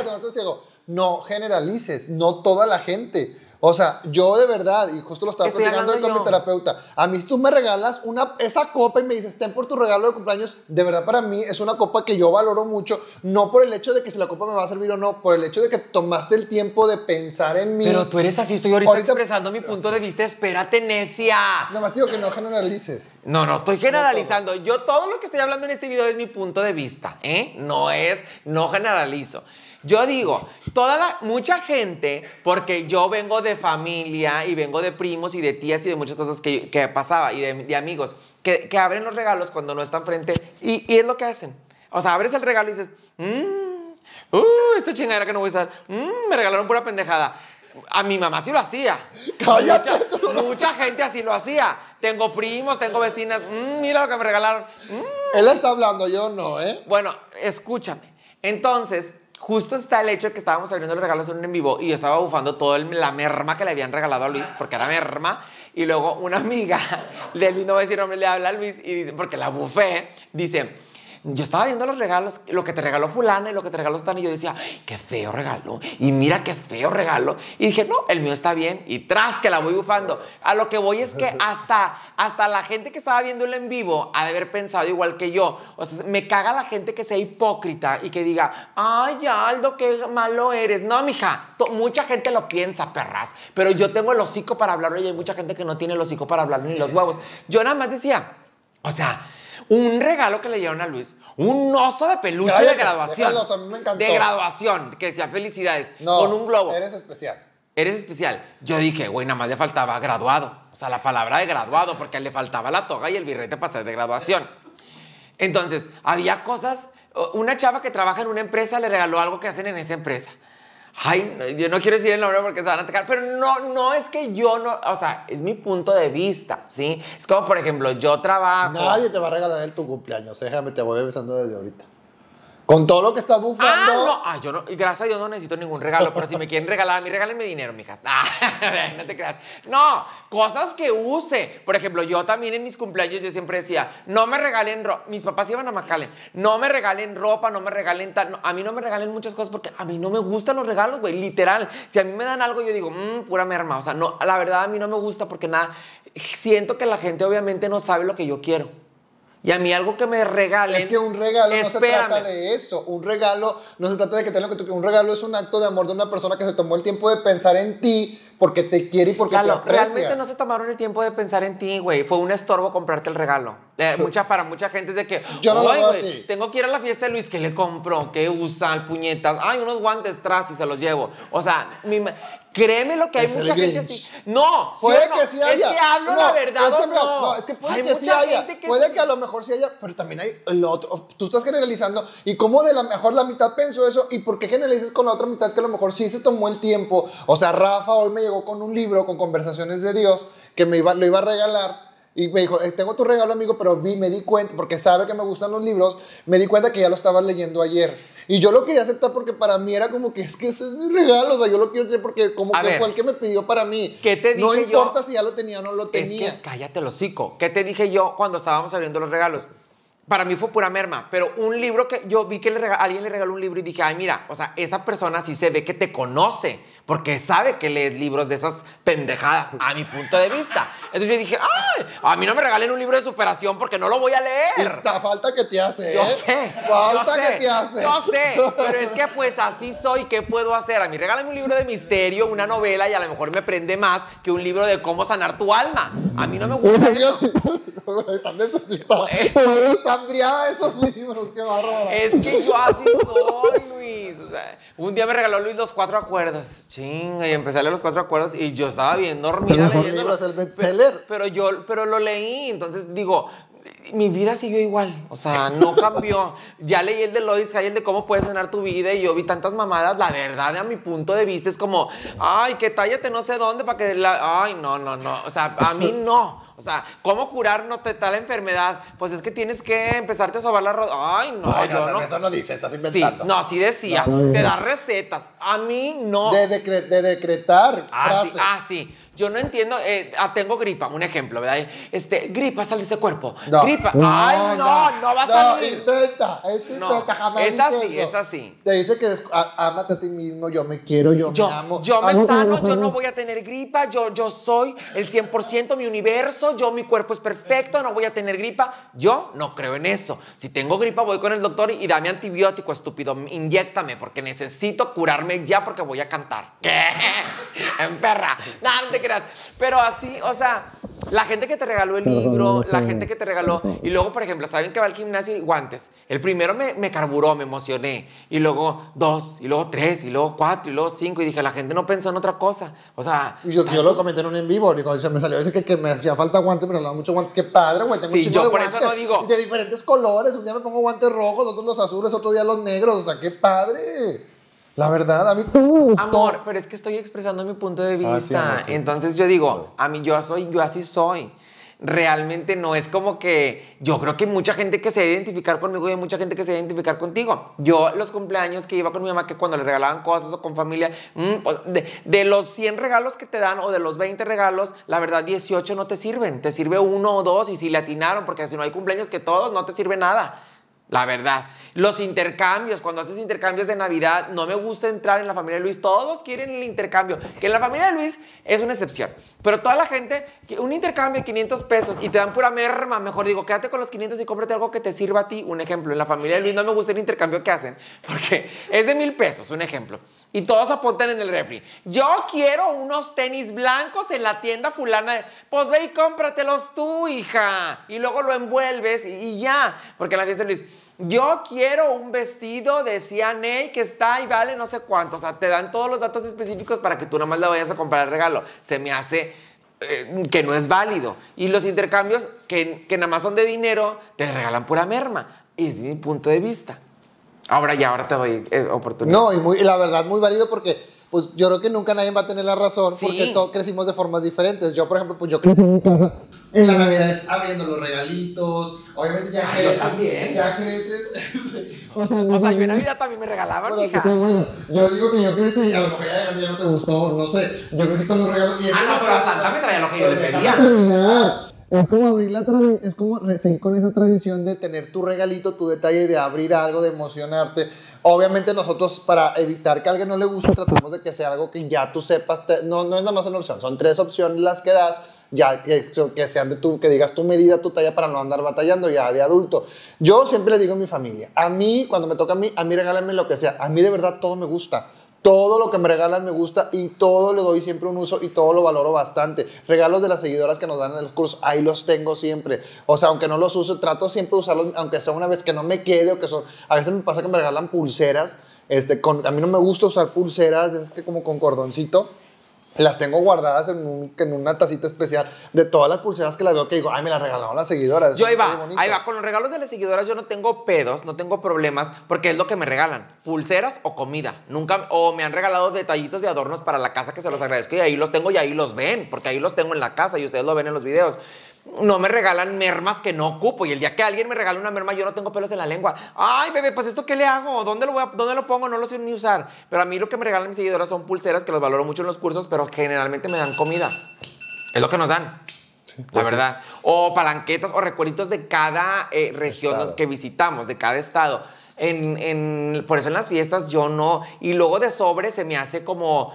No generalices, no toda la gente. O sea, yo de verdad, y justo lo estaba Estoy platicando con mi terapeuta, a mí si tú me regalas una, esa copa y me dices, ten por tu regalo de cumpleaños, de verdad para mí es una copa que yo valoro mucho, no por el hecho de que si la copa me va a servir o no, por el hecho de que tomaste el tiempo de pensar en mí. Pero tú eres así, estoy ahorita, expresando mi punto de vista, espérate, necia. No, más digo que no generalices. No, no, estoy generalizando. yo todo lo que estoy hablando en este video es mi punto de vista, ¿eh? No es, no generalizo. Yo digo, toda la, mucha gente, porque yo vengo de familia y vengo de primos y de tías y de muchas cosas que, pasaba y de, amigos, que, abren los regalos cuando no están frente y, es lo que hacen. O sea, abres el regalo y dices, mmm, uh, esta chingadera que no voy a usar, mmm, me regalaron pura pendejada. A mi mamá sí lo hacía. mucha, gente así lo hacía. Tengo primos, tengo vecinas. mmm, mira lo que me regalaron. Mm. Él está hablando, yo no, ¿eh? Bueno, escúchame. Entonces, justo está el hecho de que estábamos abriendo los regalos en un en vivo y yo estaba bufando toda la merma que le habían regalado a Luis, porque era merma. Y luego una amiga de Luis, no voy a decir le habla a Luis y dice, porque la bufé, dice, yo estaba viendo los regalos, lo que te regaló fulana y lo que te regaló Stan, y yo decía, qué feo regalo, y mira qué feo regalo. Y dije, no, el mío está bien, y tras que la voy bufando. A lo que voy es que hasta, hasta la gente que estaba viéndolo en vivo ha de haber pensado igual que yo. O sea, me caga la gente que sea hipócrita y que diga, ay, Aldo, qué malo eres. No, mija, mucha gente lo piensa, perras, pero yo tengo el hocico para hablarlo y hay mucha gente que no tiene el hocico para hablarlo ni los huevos. Yo nada más decía, o sea, un regalo que le dieron a Luis, un oso de peluche de graduación. a mí me encantó. De graduación, que decía felicidades, con un globo. Eres especial. Eres especial. Yo dije, güey, nada más le faltaba graduado. O sea, la palabra de graduado, porque le faltaba la toga y el birrete para ser de graduación. Entonces, había cosas. Una chava que trabaja en una empresa le regaló algo que hacen en esa empresa. Ay, yo no quiero decir el nombre porque se van a atacar, pero no, no es que yo no, o sea, es mi punto de vista, ¿sí? Es como, por ejemplo, yo trabajo. Nadie te va a regalar el tu cumpleaños, ¿eh? déjame, te voy besando desde ahorita. Con todo lo que estás ah, bufando. Ah, no. yo no. Gracias a Dios no necesito ningún regalo, pero si me quieren regalar a mí, regálenme dinero, mijas. Ah, no te creas. No, cosas que use. Por ejemplo, yo también en mis cumpleaños yo siempre decía, no me regalen ropa. Mis papás iban a Macalen. No me regalen ropa, no me regalen tal. a mí no me regalen muchas cosas porque a mí no me gustan los regalos, güey. Literal. Si a mí me dan algo, yo digo, mmm, pura merma. O sea, no, la verdad a mí no me gusta porque nada. Siento que la gente obviamente no sabe lo que yo quiero. Y a mí algo que me regale. Es que un regalo no se trata de eso. Un regalo no se trata de que te lo que tú Un regalo es un acto de amor de una persona que se tomó el tiempo de pensar en ti, porque te quiere y porque te aprecia. Realmente no se tomaron el tiempo de pensar en ti, güey. Fue un estorbo comprarte el regalo. Eh, para mucha gente es de que, yo no lo veo así. tengo que ir a la fiesta de Luis, que le compro? que usa? Puñetas. Ay, unos guantes tras y se los llevo. O sea, Créeme lo que hay mucha gente así. No, puede que sí haya. Es que hablo la verdad. no. es que puede que sí haya. puede que a lo mejor sí haya, pero también hay otro. Tú estás generalizando y cómo de la mejor la mitad pensó eso y por qué generalizas con la otra mitad que a lo mejor sí se tomó el tiempo. O sea, Rafa hoy me llegó con un libro con conversaciones de Dios que me iba, lo iba a regalar. Y me dijo, eh, tengo tu regalo, amigo, pero vi, me di cuenta, porque sabe que me gustan los libros, me di cuenta que ya lo estabas leyendo ayer. Y yo lo quería aceptar porque para mí era como que es que ese es mi regalo, o sea, yo lo quiero tener porque como que que me pidió para mí. ¿Qué te No importa si ya lo tenía o no lo tenía. Es que, cállate lo hocico. ¿Qué te dije yo cuando estábamos abriendo los regalos? Para mí fue pura merma, pero un libro que yo vi que le alguien le regaló un libro y dije, ay, mira, o sea, esa persona sí se ve que te conoce porque sabe que lees libros de esas pendejadas a mi punto de vista. Entonces yo dije, ay, a mí no me regalen un libro de superación porque no lo voy a leer. La falta que te hace. Yo ¿eh? sé. Falta que te hace. Yo sé, pero es que pues así soy, ¿qué puedo hacer? A mí regálame un libro de misterio, una novela y a lo mejor me prende más que un libro de cómo sanar tu alma. A mí no me gusta. Eso. Están necesitados. Están esos libros, qué bárbaro. Es que yo así soy. Luis. O sea, un día me regaló Luis los cuatro acuerdos. Chinga, y empecé a leer los cuatro acuerdos y yo estaba bien dormida leyendo. pero, pero yo, pero lo leí. Entonces digo, mi vida siguió igual, o sea, no cambió. ya leí el de Lois Hay el de cómo puedes sanar tu vida y yo vi tantas mamadas. La verdad, a mi punto de vista, es como, ay, que tállate no sé dónde para que la... Ay, no, no, no. O sea, a mí no. O sea, ¿cómo curar no tal enfermedad? Pues es que tienes que empezarte a sobar la rodilla. Ay, no, no, no. Eso no dice, estás inventando. Sí, no, sí decía. Te da recetas. A mí no. De, decretar. Ah, frases. Ah, sí. Yo no entiendo, eh, ah, tengo gripa, un ejemplo, ¿verdad? Este, gripa, sale de ese cuerpo. Gripa. Ay, no, no, va a salir. Inventa, es inventa, jamás. Es así, es así. Te dice que amate a ti mismo, yo me quiero, yo, me amo. Yo me ah, sano, yo no voy a tener gripa, yo, yo soy el 100%, mi universo, yo, mi cuerpo es perfecto, no voy a tener gripa. Yo no creo en eso. Si tengo gripa, voy con el doctor y, dame antibiótico, estúpido, inyectame, porque necesito curarme ya porque voy a cantar. ¿Qué? En perra. Pero así, o sea, la gente que te regaló el libro, la gente que te regaló. Y luego, por ejemplo, saben que va al gimnasio guantes. El primero me, me carburó, me emocioné. Y luego dos, y luego tres, y luego cuatro, y luego cinco. Y dije, la gente no pensó en otra cosa. O sea. Yo, yo lo comenté en un en vivo, y cuando me salió ese que, que me hacía falta guantes, pero no mucho guantes. Qué padre, sí, yo por no digo. De diferentes colores. Un día me pongo guantes rojos, otros los azules, otro día los negros. O sea, qué padre. La verdad, a mí. Amor, pero es que estoy expresando mi punto de ah, vista. Entonces yo digo, a mí yo soy, yo así soy. Realmente no es como que yo creo que hay mucha gente que se identificar conmigo y hay mucha gente que se identificar contigo. Yo los cumpleaños que iba con mi mamá, que cuando le regalaban cosas o con familia, mm, pues, de, de los 100 regalos que te dan o de los 20 regalos, la verdad 18 no te sirven. Te sirve uno o dos y si le atinaron, porque si no hay cumpleaños que todos, no te sirve nada la verdad. Los intercambios, cuando haces intercambios de Navidad, no me gusta entrar en la familia de Luis. Todos quieren el intercambio, que en la familia de Luis es una excepción. Pero toda la gente, un intercambio de 500 pesos y te dan pura merma, mejor digo, quédate con los 500 y cómprate algo que te sirva a ti. Un ejemplo, en la familia de Luis no me gusta el intercambio que hacen, porque es de mil pesos, un ejemplo. Y todos apuntan en el refri. Yo quiero unos tenis blancos en la tienda fulana. pues ve y cómpratelos tú, hija. Y luego lo envuelves y, ya, porque la fiesta de Luis yo quiero un vestido, de CNA que está y vale no sé cuánto. O sea, te dan todos los datos específicos para que tú más le vayas a comprar el regalo. Se me hace eh, que no es válido. Y los intercambios que, que nada más son de dinero, te regalan pura merma. Es mi punto de vista. Ahora ya, ahora te doy eh, oportunidad. No, y la verdad, muy válido porque pues yo creo que nunca nadie va a tener la razón porque todos crecimos de formas diferentes. Yo, por ejemplo, pues yo crecí en mi casa en la Navidad es abriendo los regalitos. Obviamente ya creces. También. Ya creces. o, sea, yo en Navidad también me regalaban, bueno, yo digo que yo crecí, a lo mejor ya, navidad no te gustó, no sé. Yo crecí con los regalos. Y ah, no, pero a Santa me traía lo que yo le pues, pedía. Es como abrir la tradición, es como seguir con esa tradición de tener tu regalito, tu detalle, de abrir algo, de emocionarte. Obviamente nosotros para evitar que a alguien no le guste tratamos de que sea algo que ya tú sepas, no, no es nada más una opción, son tres opciones las que das, ya que, sean de tú, que digas tu medida, tu talla para no andar batallando ya de adulto. Yo siempre le digo a mi familia, a mí cuando me toca a mí, a mí regálame lo que sea, a mí de verdad todo me gusta. Todo lo que me regalan me gusta y todo le doy siempre un uso y todo lo valoro bastante. Regalos de las seguidoras que nos dan en el curso, ahí los tengo siempre. O sea, aunque no los uso, trato siempre de usarlos, aunque sea una vez que no me quede o que son... A veces me pasa que me regalan pulseras. Este, con, a mí no me gusta usar pulseras, es que como con cordoncito las tengo guardadas en, una tacita especial de todas las pulseras que la veo que digo, ay, me las regalaron las seguidoras. Yo ahí va, ahí va, con los regalos de las seguidoras yo no tengo pedos, no tengo problemas, porque es lo que me regalan, pulseras o comida. Nunca, o me han regalado detallitos de adornos para la casa que se los agradezco y ahí los tengo y ahí los ven, porque ahí los tengo en la casa y ustedes lo ven en los videos no me regalan mermas que no ocupo. Y el día que alguien me regala una merma, yo no tengo pelos en la lengua. Ay, bebé, pues esto qué le hago? ¿Dónde lo, voy lo pongo? No lo sé ni usar. Pero a mí lo que me regalan mis seguidoras son pulseras que los valoro mucho en los cursos, pero generalmente me dan comida. Es lo que nos dan. la verdad. O palanquetas o recuerditos de cada eh, región que visitamos, de cada estado. En, en, por eso en las fiestas yo no. Y luego de sobre se me hace como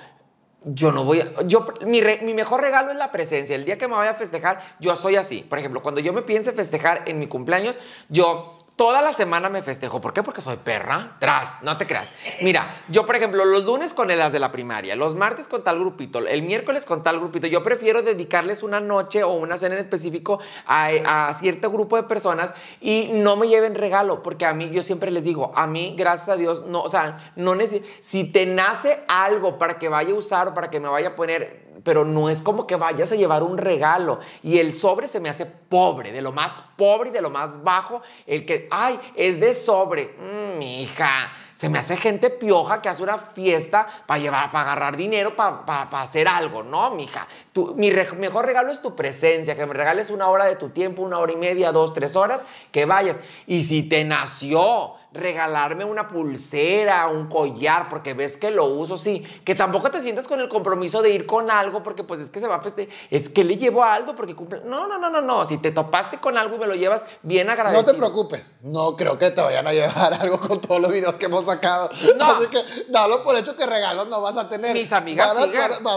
yo no voy a, yo, mi, mi, mejor regalo es la presencia. El día que me vaya a festejar, yo soy así. Por ejemplo, cuando yo me piense festejar en mi cumpleaños, yo Toda la semana me festejo. ¿Por qué? Porque soy perra. Tras, no te creas. Mira, yo, por ejemplo, los lunes con las de la primaria, los martes con tal grupito, el miércoles con tal grupito. Yo prefiero dedicarles una noche o una cena en específico a, cierto grupo de personas y no me lleven regalo, porque a mí, yo siempre les digo, a mí, gracias a Dios, no, o sea, no necesito. Si te nace algo para que vaya a usar o para que me vaya a poner, pero no es como que vayas a llevar un regalo. Y el sobre se me hace pobre, de lo más pobre y de lo más bajo, el que, ay, es de sobre, mm, mija, hija. Se me hace gente pioja que hace una fiesta para llevar, para agarrar dinero, para, hacer algo. No, mija. Tu, mi mejor regalo es tu presencia, que me regales una hora de tu tiempo, una hora y media, dos, tres horas, que vayas. Y si te nació regalarme una pulsera, un collar, porque ves que lo uso, sí, que tampoco te sientas con el compromiso de ir con algo, porque pues es que se va a festejar. es que le llevo algo porque cumple. No, no, no, no, no, si te topaste con algo y me lo llevas bien agradecido. No te preocupes, no creo que te vayan a llevar algo con todos los videos que hemos sacado. No. Así que dalo por hecho que regalos no vas a tener. Mis amigas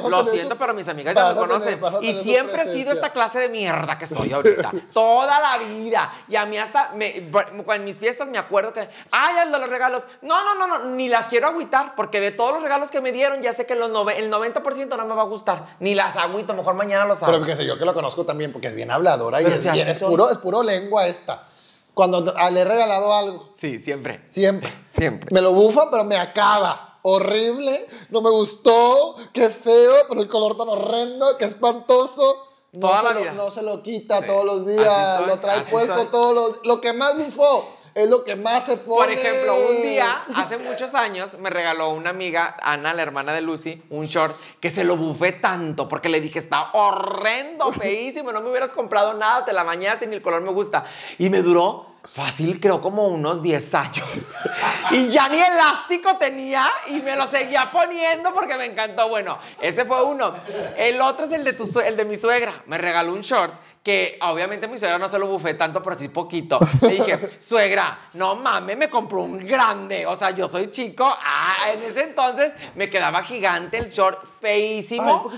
lo siento, pero mis amigas ya me conocen. y siempre he sido esta clase de mierda que soy ahorita, toda la vida. Y a mí hasta en mis fiestas me acuerdo que ay, de los regalos. No, no, no, no, ni las quiero agüitar porque de todos los regalos que me dieron ya sé que los el 90% no me va a gustar. Ni las agüito, mejor mañana los hago. Pero fíjese, yo que lo conozco también porque es bien habladora y, es, puro, es puro lengua esta cuando le he regalado algo. Sí, siempre. Siempre. Siempre. Me lo bufa, pero me acaba. Horrible, no me gustó, qué feo, pero el color tan horrendo, qué espantoso. No, se, lo, no se lo quita todos los días, lo trae puesto todos los... Lo que más bufó es lo que más se pone. Por ejemplo, un día, hace muchos años, me regaló una amiga, Ana, la hermana de Lucy, un short que se lo bufé tanto porque le dije, está horrendo, feísimo, no me hubieras comprado nada, te la bañaste, ni el color me gusta. Y me duró Fácil, creo como unos 10 años. Y ya ni elástico tenía y me lo seguía poniendo porque me encantó. Bueno, ese fue uno. El otro es el de, tu, el de mi suegra. Me regaló un short que obviamente mi suegra no se lo bufé tanto, pero sí poquito. Le dije, suegra, no mames, me compró un grande. O sea, yo soy chico. Ah, en ese entonces me quedaba gigante el short, feísimo.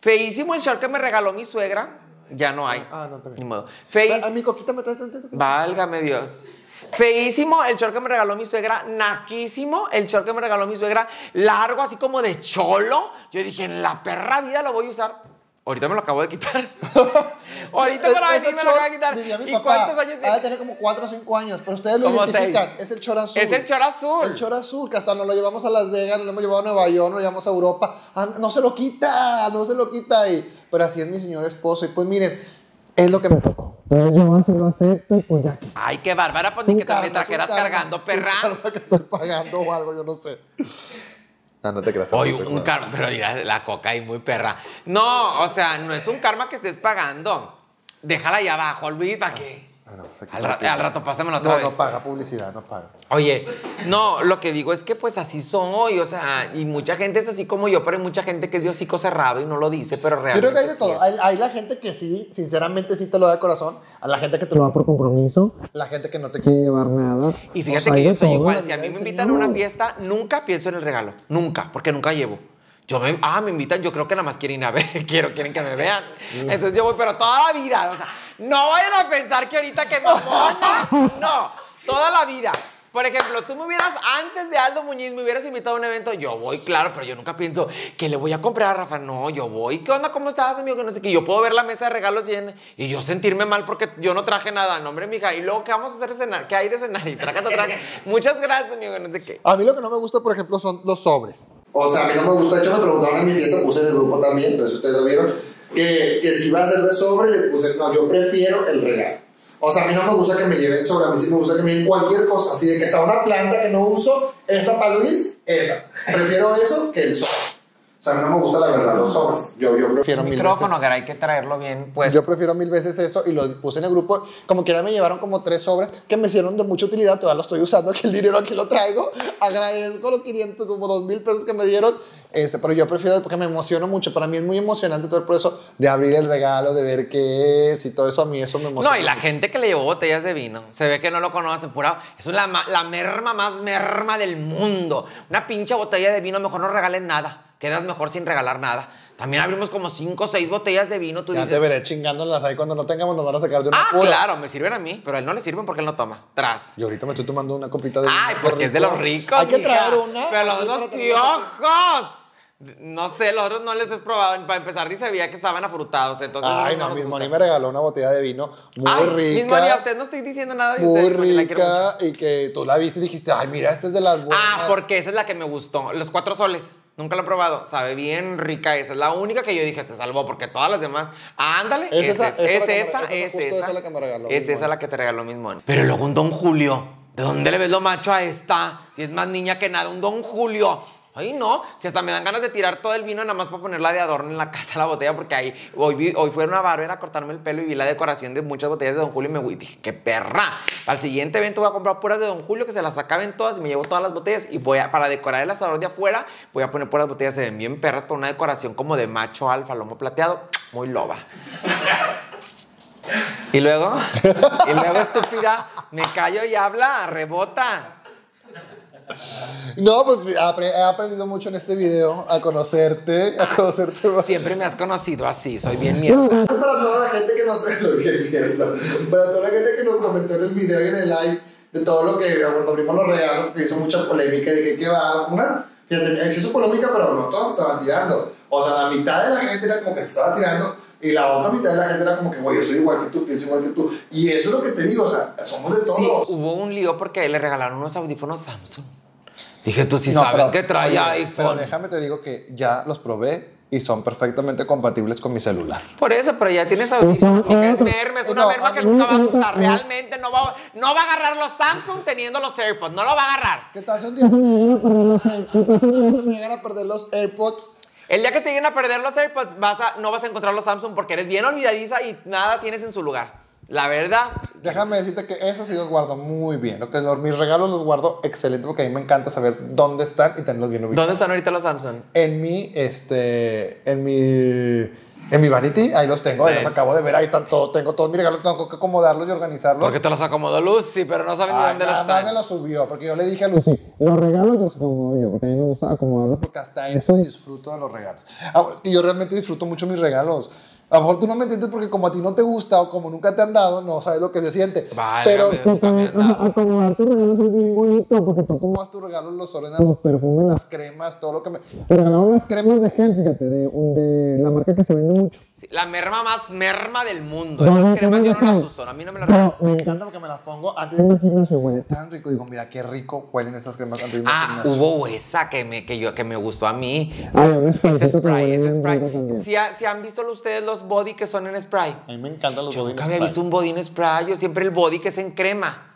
Feísimo el short que me regaló mi suegra ya no hay. Ah, no, también. Ni modo. Feis... A ah, mi coquita me traes Válgame Dios. Feísimo el short que me regaló mi suegra, naquísimo el short que me regaló mi suegra, largo así como de cholo. Yo dije, en la perra vida lo voy a usar. Ahorita me lo acabo de quitar. Ahorita me lo acabo de quitar. ¿Y cuántos años tiene? Ha de tener como 4 o 5 años, pero ustedes lo identifican. Seis. Es el chorazul. Es el chorazul. El chorazul, azul, que hasta nos lo llevamos a Las Vegas, nos lo hemos llevado a Nueva York, nos lo llevamos a Europa. Ah, no se lo quita, no se lo quita. Y, pero así es mi señor esposo. Y pues miren, es lo que me tocó. Yo más lo acepto y pues ya. Ay, qué bárbara, pues ni que te quedas trajeras cargando, perra. que estoy pagando o algo, yo no sé. Ah, no, te creas. Oye, un karma, pero la coca ahí muy perra. No, o sea, no es un karma que estés pagando. Déjala ahí abajo, Luis, ¿para qué? Pues al, rato pásamelo otra vez. No paga publicidad, no paga. Oye, no, lo que digo es que pues así soy, o sea, y mucha gente es así como yo, pero hay mucha gente que es de hocico cerrado y no lo dice, pero realmente. que hay de todo. Hay, la gente que sí, sinceramente sí te lo da de corazón, a la gente que te lo da por compromiso, la gente que no te quiere llevar nada. Y fíjate que yo soy igual, si a mí me invitan a una fiesta, nunca pienso en el regalo, nunca, porque nunca llevo. Yo me, ah, me invitan, yo creo que nada más quieren ir a ver, quiero, quieren que me vean. Mm. Entonces yo voy, pero toda la vida, o sea, no vayan a pensar que ahorita que me no, toda la vida. Por ejemplo, tú me hubieras, antes de Aldo Muñiz, me hubieras invitado a un evento. Yo voy, claro, pero yo nunca pienso que le voy a comprar a Rafa. No, yo voy. ¿Qué onda? ¿Cómo estás, amigo? Que no sé qué. Yo puedo ver la mesa de regalos y, y yo sentirme mal porque yo no traje nada. No, hombre, mija. ¿Y luego qué vamos a hacer de cenar? ¿Qué hay de cenar? Y Muchas gracias, amigo. no sé qué. A mí lo que no me gusta, por ejemplo, son los sobres o sea, a mí no me gusta, de hecho me preguntaron en mi fiesta, puse el grupo también, entonces ustedes lo vieron, que, que si iba a ser de sobre, le puse, no, yo prefiero el regalo. O sea, a mí no me gusta que me lleven sobre, a mí sí me gusta que me lleven cualquier cosa, así de que está una planta que no uso, esta para Luis, esa. Prefiero eso que el sobre sea, no me gusta la verdad los sobres. Yo, prefiero mil micrófono, veces. que hay que traerlo bien pues. Yo prefiero mil veces eso y lo puse en el grupo. Como quiera me llevaron como tres sobres que me hicieron de mucha utilidad. Todavía lo estoy usando, que el dinero aquí lo traigo. Agradezco los 500, como 2 mil pesos que me dieron. Este, pero yo prefiero porque me emociono mucho. Para mí es muy emocionante todo el proceso de abrir el regalo, de ver qué es y todo eso. A mí eso me emociona. No, y la gente que le llevó botellas de vino, se ve que no lo conocen. Pura, es la, la merma más merma del mundo. Una pinche botella de vino, mejor no regalen nada quedas mejor sin regalar nada. También abrimos como cinco o seis botellas de vino. Tú ya te veré chingándolas ahí cuando no tengamos, nos van a sacar de una Ah, claro, me sirven a mí, pero a él no le sirven porque él no toma. Tras. Y ahorita me estoy tomando una copita de vino. Ay, porque es de los ricos. Hay que traer una. Pero los piojos. No sé, los otros no les he probado. Para empezar, ni sabía que estaban afrutados. Entonces, Ay, no, mi Moni me regaló una botella de vino muy rica. Mi Moni, a usted no estoy diciendo nada Muy rica y que tú la viste y dijiste, "Ay, mira, esta es de las buenas." Ah, porque esa es la que me gustó, los cuatro soles. Nunca lo he probado. Sabe bien rica esa. Es la única que yo dije se salvó porque todas las demás. Ah, ándale. Es, esa, es, esa, es esa. Es esa, la que me regaló. Es esa la que te regaló mi Moni. Pero luego un Don Julio. ¿De dónde le ves lo macho a esta? Si es más niña que nada, un Don Julio. Ay, no, si hasta me dan ganas de tirar todo el vino nada más para ponerla de adorno en la casa, la botella, porque ahí hoy, vi, hoy fui a una barbera a cortarme el pelo y vi la decoración de muchas botellas de Don Julio y me dije, qué perra. Al siguiente evento voy a comprar puras de Don Julio, que se las acaben todas y me llevo todas las botellas y voy a, para decorar el asador de afuera, voy a poner puras botellas, se ven bien perras para una decoración como de macho alfa, lomo plateado, muy loba. y luego, y luego estúpida, me callo y habla, rebota. No, pues he aprendido mucho en este video a conocerte, a conocerte Siempre me has conocido así, soy bien mierda. Para toda la gente que nos Para toda la gente que nos comentó en el video y en el live de todo lo que abrimos los regalos, que hizo mucha polémica de que, qué va, una, fíjate, hizo polémica, pero no todos estaban tirando. O sea, la mitad de la gente era como que se estaba tirando y la otra mitad de la gente era como que, güey, yo soy igual que tú, pienso igual que tú. Y eso es lo que te digo, o sea, somos de todos. hubo un lío porque le regalaron unos audífonos Samsung. Dije, tú sí no, sabes que trae iPhone. déjame te digo que ya los probé y son perfectamente compatibles con mi celular. Por eso, pero ya tienes audífonos, es es una no, merma que nunca vas a usar. Realmente no va, no va a agarrar los Samsung teniendo los AirPods, no lo va a agarrar. ¿Qué tal si un día me llegan a perder los AirPods? El día que te lleguen a perder los AirPods, vas no vas a encontrar los Samsung porque eres bien olvidadiza y nada tienes en su lugar. La verdad. Déjame decirte que esos sí los guardo muy bien. Lo que mis regalos los guardo excelente porque a mí me encanta saber dónde están y tenerlos bien ubicados. ¿Dónde están ahorita los Samsung? En mi, este, en mi en mi vanity, ahí los tengo, ahí los pues. acabo de ver, ahí están todos, tengo todos mis regalos, tengo que acomodarlos y organizarlos. Porque te los acomodó Lucy, pero no saben ni dónde los están. me los subió, porque yo le dije a Lucy, los regalos los acomodo yo, porque a mí me gusta acomodarlos, porque hasta eso disfruto de los regalos. Ah, y yo realmente disfruto mucho mis regalos. A lo mejor tú no me entiendes porque como a ti no te gusta o como nunca te han dado, no sabes lo que se siente. pero acomodar tus regalos es bien bonito porque tú acomodas tus regalos, los ordenas, los perfumes, las cremas, todo lo que me... Regalaron las cremas de gel, fíjate, de, de la marca que se vende mucho la merma más merma del mundo. Esas cremas yo no las uso, a mí no me las Pero, eh, Me encanta porque me las pongo antes de ir al gimnasio, Tan rico. Digo, mira, qué rico huelen esas cremas antes de ir Ah, hubo esa que me, que yo, que me gustó a mí. Ay, a ver, Ese spray, spray. Si, si han visto ustedes los body que son en spray. A mí me encantan los body Yo nunca había visto un body en spray. Yo siempre el body que es en crema.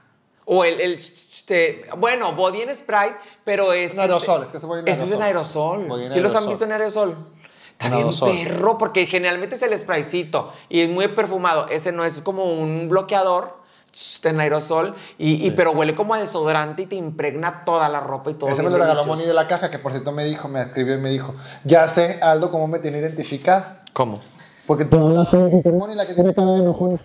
O el, el este, bueno, body en spray, pero es. En aerosol, es que se Ese es en aerosol. ¿Si ¿Sí los han visto en aerosol? Está bien perro, porque generalmente es el spraycito y es muy perfumado. Ese no es como un bloqueador en aerosol, y, pero huele como a desodorante y te impregna toda la ropa y todo. Ese me lo regaló Moni de la caja, que por cierto me dijo, me escribió y me dijo, ya sé, Aldo, cómo me tiene identificada. ¿Cómo? Porque tú hablas de Moni la que tiene cara de enojona.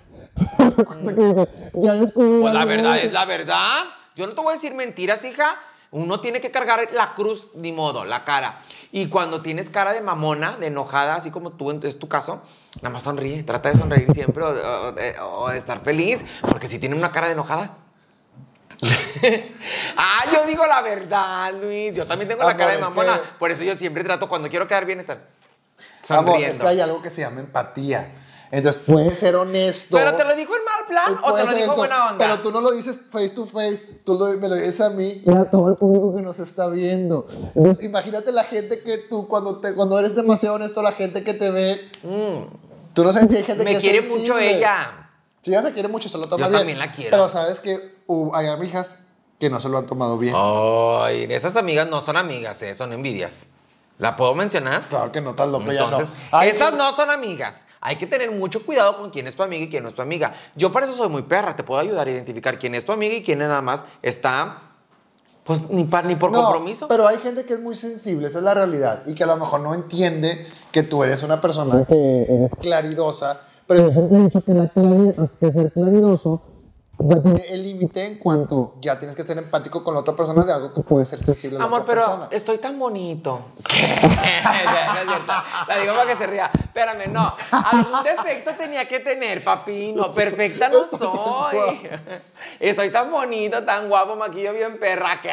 Mm. ya descubrí. Pues la verdad la verdad. Yo no te voy a decir mentiras, hija. Uno tiene que cargar la cruz, ni modo, la cara. Y cuando tienes cara de mamona, de enojada, así como tú, es tu caso, nada más sonríe. Trata de sonreír siempre o, de estar feliz, porque si tiene una cara de enojada, ah, yo digo la verdad, Luis. Yo también tengo la cara de mamona. Por eso yo siempre trato, cuando quiero quedar bien, estar sonriendo. hay algo que se llama empatía. Entonces puedes pues, ser honesto. Pero te lo dijo en mal plan o te lo dijo buena onda. Pero tú no lo dices face to face, tú me lo dices a mí y a todo el público que nos está viendo. Entonces imagínate la gente que tú, cuando, te, cuando eres demasiado honesto, la gente que te ve. Mm. Tú no sabes si hay gente me que. Me quiere mucho ella. Si ella se quiere mucho, se lo toma bien. Yo también la quiero. Pero sabes que hay amigas que no se lo han tomado bien. Ay, esas amigas no son amigas, ¿eh? son envidias. ¿La puedo mencionar? Claro que no, tal lo Entonces, esas no son amigas. Hay que tener mucho cuidado con quién es tu amiga y quién no es tu amiga. Yo para eso soy muy perra, te puedo ayudar a identificar quién es tu amiga y quién nada más está, pues, ni, ni por compromiso. Pero hay gente que es muy sensible, esa es la realidad, y que a lo mejor no entiende que tú eres una persona que eres claridosa. Pero... que ser claridoso el límite en cuanto ya tienes que ser empático con la otra persona de algo que puede ser sensible. A Amor, pero estoy tan bonito. La digo para que se ría. Espérame, no. Algún defecto tenía que tener, papi. No, perfecta no soy. Estoy tan bonito, tan guapo, maquillo bien perra. que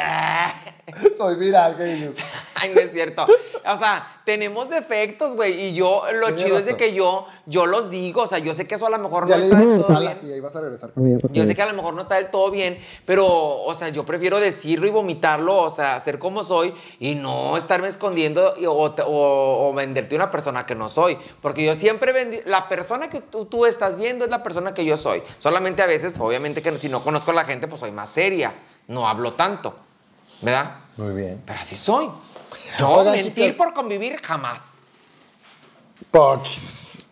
Soy viral, ¿qué Ay, no es cierto. O sea, tenemos defectos, güey. Y yo, lo chido es que yo, yo los digo. O sea, yo sé que eso a lo mejor no está del todo bien. Y ahí vas a regresar Yo sé que a lo mejor no está del todo bien, pero, o sea, yo prefiero decirlo y vomitarlo, o sea, ser como soy y no estarme escondiendo o, venderte una persona que no soy. Porque yo siempre vendí. La persona que tú, tú estás viendo es la persona que yo soy. Solamente a veces, obviamente, que si no conozco a la gente, pues soy más seria. No hablo tanto. ¿Verdad? Muy bien. Pero así soy. Yo mentir por convivir jamás.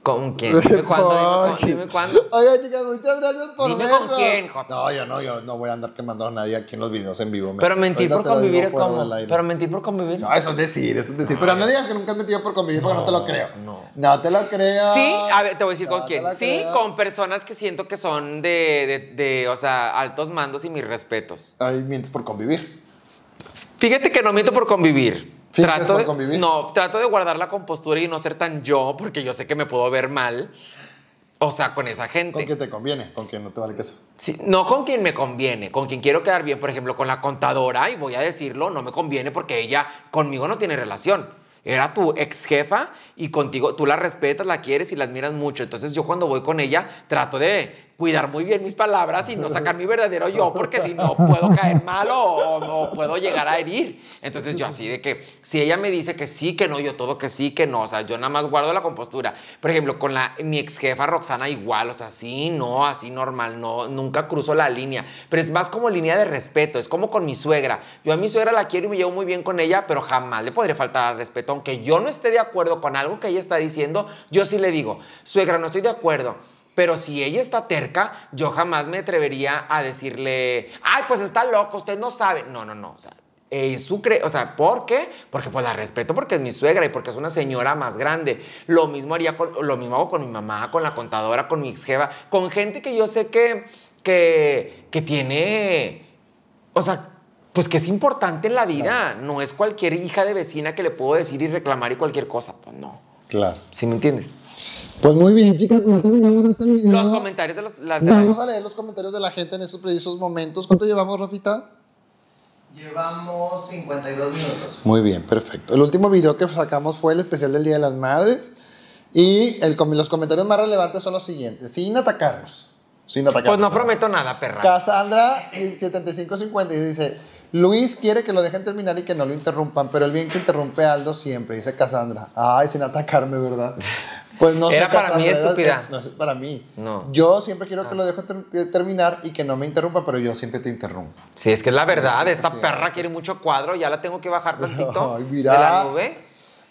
¿Con quién? Dime cuándo, dime cuándo. Oye, chicas, muchas gracias por Dime con quién, Jota. No, yo no, yo no voy a andar quemando a nadie aquí en los videos en vivo. Pero mentir por convivir es como. Pero mentir por convivir. No, eso es decir, eso es decir. pero no digas que nunca he mentido por convivir porque no, te lo creo. No. No te lo creo. Sí, a ver, te voy a decir con quién. Sí, con personas que siento que son de, de, de, o sea, altos mandos y mis respetos. Ay, mientes por convivir. Fíjate que no miento por convivir. Trato de, No, trato de guardar la compostura y no ser tan yo, porque yo sé que me puedo ver mal. O sea, con esa gente. ¿Con quién te conviene? ¿Con quien no te vale queso? Sí, no con quien me conviene, con quien quiero quedar bien. Por ejemplo, con la contadora, y voy a decirlo, no me conviene porque ella conmigo no tiene relación. Era tu ex jefa y contigo tú la respetas, la quieres y la admiras mucho. Entonces yo cuando voy con ella trato de cuidar muy bien mis palabras y no sacar mi verdadero yo, porque si no puedo caer malo o, no puedo llegar a herir. Entonces yo así de que si ella me dice que sí, que no, yo todo que sí, que no, o sea, yo nada más guardo la compostura. Por ejemplo, con la, mi ex jefa Roxana igual, o sea, sí, no, así normal, no, nunca cruzo la línea, pero es más como línea de respeto, es como con mi suegra. Yo a mi suegra la quiero y me llevo muy bien con ella, pero jamás le podría faltar al respeto, aunque yo no esté de acuerdo con algo que ella está diciendo, yo sí le digo, suegra, no estoy de acuerdo. Pero si ella está terca, yo jamás me atrevería a decirle, ay, pues está loco, usted no sabe. No, no, no. O sea, eh, o sea, ¿por qué? Porque pues la respeto porque es mi suegra y porque es una señora más grande. Lo mismo haría lo mismo hago con mi mamá, con la contadora, con mi exjeva, con gente que yo sé que, que, que tiene, o sea, pues que es importante en la vida. No es cualquier hija de vecina que le puedo decir y reclamar y cualquier cosa. Pues no. Claro. Si me entiendes? Pues muy bien, chicas, vamos a Los comentarios de Vamos a leer los comentarios de la gente en estos precisos momentos. ¿Cuánto llevamos, Rafita? Llevamos 52 minutos. Muy bien, perfecto. El último video que sacamos fue el especial del Día de las Madres. Y el, los comentarios más relevantes son los siguientes. Sin atacarnos. Sin atacarnos. Pues no prometo nada, perra. Casandra 7550 dice, Luis quiere que lo dejen terminar y que no lo interrumpan, pero el bien que interrumpe Aldo siempre, dice Cassandra. Ay, sin atacarme, ¿verdad? Pues no Era para mí estúpida. No, para mí. No. Yo siempre quiero que ah. lo dejo eh, terminar y que no me interrumpa, pero yo siempre te interrumpo. Sí, es que es la verdad. esta perra quiere mucho cuadro. Ya la tengo que bajar tantito Ay, mira. de la nube.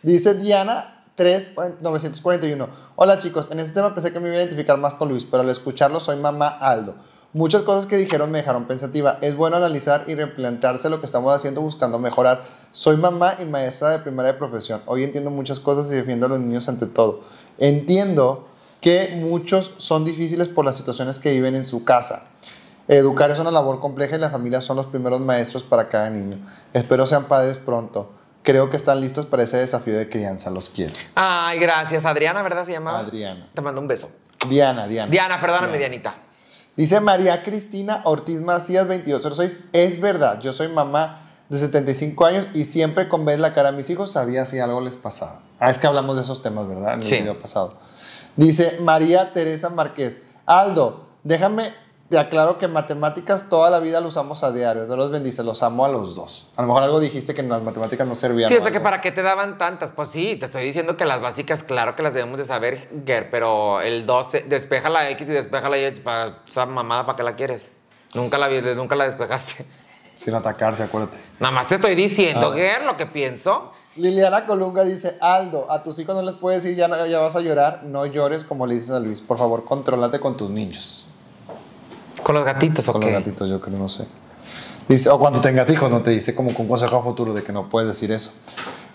Dice Diana... 3941. Hola chicos, en este tema pensé que me iba a identificar más con Luis, pero al escucharlo soy mamá Aldo. Muchas cosas que dijeron me dejaron pensativa. Es bueno analizar y replantearse lo que estamos haciendo buscando mejorar. Soy mamá y maestra de primaria de profesión. Hoy entiendo muchas cosas y defiendo a los niños ante todo. Entiendo que muchos son difíciles por las situaciones que viven en su casa. Educar es una labor compleja y las familias son los primeros maestros para cada niño. Espero sean padres pronto. Creo que están listos para ese desafío de crianza. Los quiero. Ay, gracias. Adriana, ¿verdad se llama? Adriana. Te mando un beso. Diana, Diana. Diana, perdóname, Dianita. Dice María Cristina Ortiz Macías 2206. Es verdad, yo soy mamá de 75 años y siempre con ver la cara a mis hijos sabía si algo les pasaba. Ah, es que hablamos de esos temas, ¿verdad? En el video pasado. Dice María Teresa Márquez, Aldo, déjame, te aclaro que matemáticas toda la vida lo usamos a diario. Dios los bendice, los amo a los dos. A lo mejor algo dijiste que en las matemáticas no servían. Sí, o que para qué te daban tantas. Pues sí, te estoy diciendo que las básicas, claro que las debemos de saber, pero el 12, despeja la X y despeja la Y, para esa mamada, ¿para qué la quieres? Nunca la, nunca la despejaste. Sin atacarse, acuérdate. Nada más te estoy diciendo, ¿qué ah. lo que pienso. Liliana Colunga dice, Aldo, a tus hijos no les puedes decir, ya, vas a llorar, no llores como le dices a Luis. Por favor, contrólate con tus niños. ¿Con los gatitos o Con los gatitos, yo creo, no sé. Dice, o cuando tengas hijos, no te dice como con consejo a futuro de que no puedes decir eso.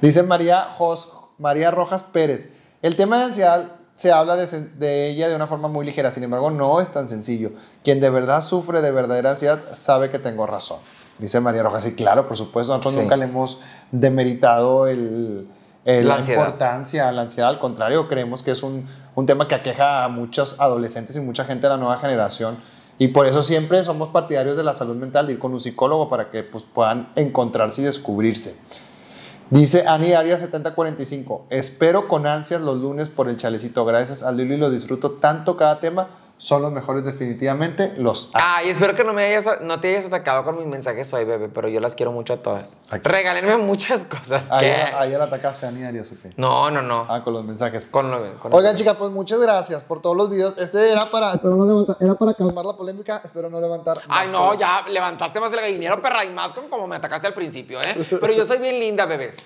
Dice María, Jos, Rojas Pérez, el tema de ansiedad se habla de, ella de una forma muy ligera, sin embargo no es tan sencillo. Quien de verdad sufre de verdadera ansiedad sabe que tengo razón. Dice María Rojas, sí, claro, por supuesto, nosotros nunca le hemos demeritado el, la, importancia a la ansiedad, al contrario, creemos que es un, tema que aqueja a muchos adolescentes y mucha gente de la nueva generación. Y por eso siempre somos partidarios de la salud mental, de ir con un psicólogo para que pues, puedan encontrarse y descubrirse. Dice Ani Arias 7045, espero con ansias los lunes por el chalecito, gracias a Lilo lo disfruto tanto cada tema son los mejores definitivamente, los Ay, espero que no, me hayas, no te hayas atacado con mis mensajes hoy, bebé, pero yo las quiero mucho a todas. Regálenme muchas cosas. Ayer, ah, ah, atacaste a Nia Arias, No, no, no. Ah, con los mensajes. Con lo, Oigan, chicas, pues muchas gracias por todos los videos. Este era para, no era para calmar la polémica, espero no levantar. Ay, no, ya levantaste más el gallinero, perra, y más con como me atacaste al principio, ¿eh? Pero yo soy bien linda, bebés.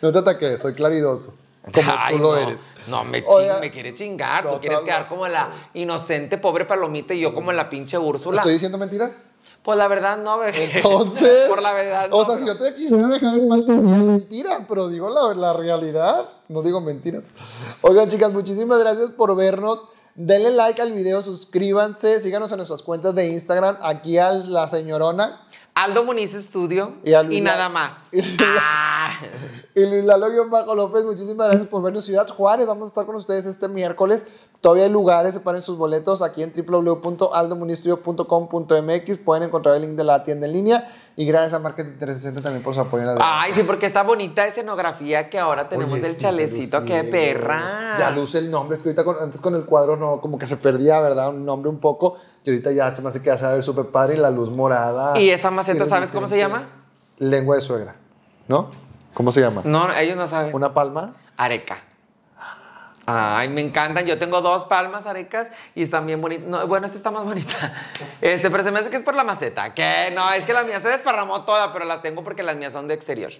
No te ataqué, soy claridoso. Como tú lo eres. No, me, quiere me chingar. Tú quieres quedar como la inocente, pobre palomita y yo como la pinche Úrsula. ¿Estoy diciendo mentiras? Pues la verdad no, Entonces. Por la verdad. No, o sea, si yo te quisiera dejar mal, te mentiras, pero digo la, la realidad, no digo mentiras. Oigan, chicas, muchísimas gracias por vernos. Denle like al video, suscríbanse, síganos en nuestras cuentas de Instagram, aquí a la señorona, Aldo Muniz Estudio y, nada más. Ah. Y, Luis Lalo Bajo López, muchísimas gracias por vernos. Ciudad Juárez, vamos a estar con ustedes este miércoles. Todavía hay lugares, separen sus boletos aquí en www.aldomunizstudio.com.mx. Pueden encontrar el link de la tienda en línea. Y gracias a Market 360 también por su apoyo en las Ay, sí, porque esta bonita escenografía que ahora tenemos del chalecito, qué perra. Ya luce el nombre, es que ahorita antes con el cuadro no, como que se perdía, ¿verdad? Un nombre un poco. Y ahorita ya se me hace que a ver súper padre y la luz morada. ¿Y esa maceta sabes cómo se llama? Lengua de suegra, ¿no? ¿Cómo se llama? No, ellos no saben. ¿Una palma? Areca. Ay, me encantan. Yo tengo dos palmas arecas y están bien bonitas. bueno, esta está más bonita. Este, pero se me hace que es por la maceta. Que no, es que la mía se desparramó toda, pero las tengo porque las mías son de exterior.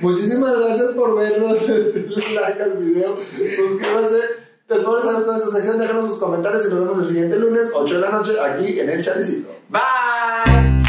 Muchísimas gracias por vernos. Denle like al video. Suscríbanse. Después a esta sección, déjanos sus comentarios y nos vemos el siguiente lunes, 8 de la noche, aquí en el Chalicito. Bye.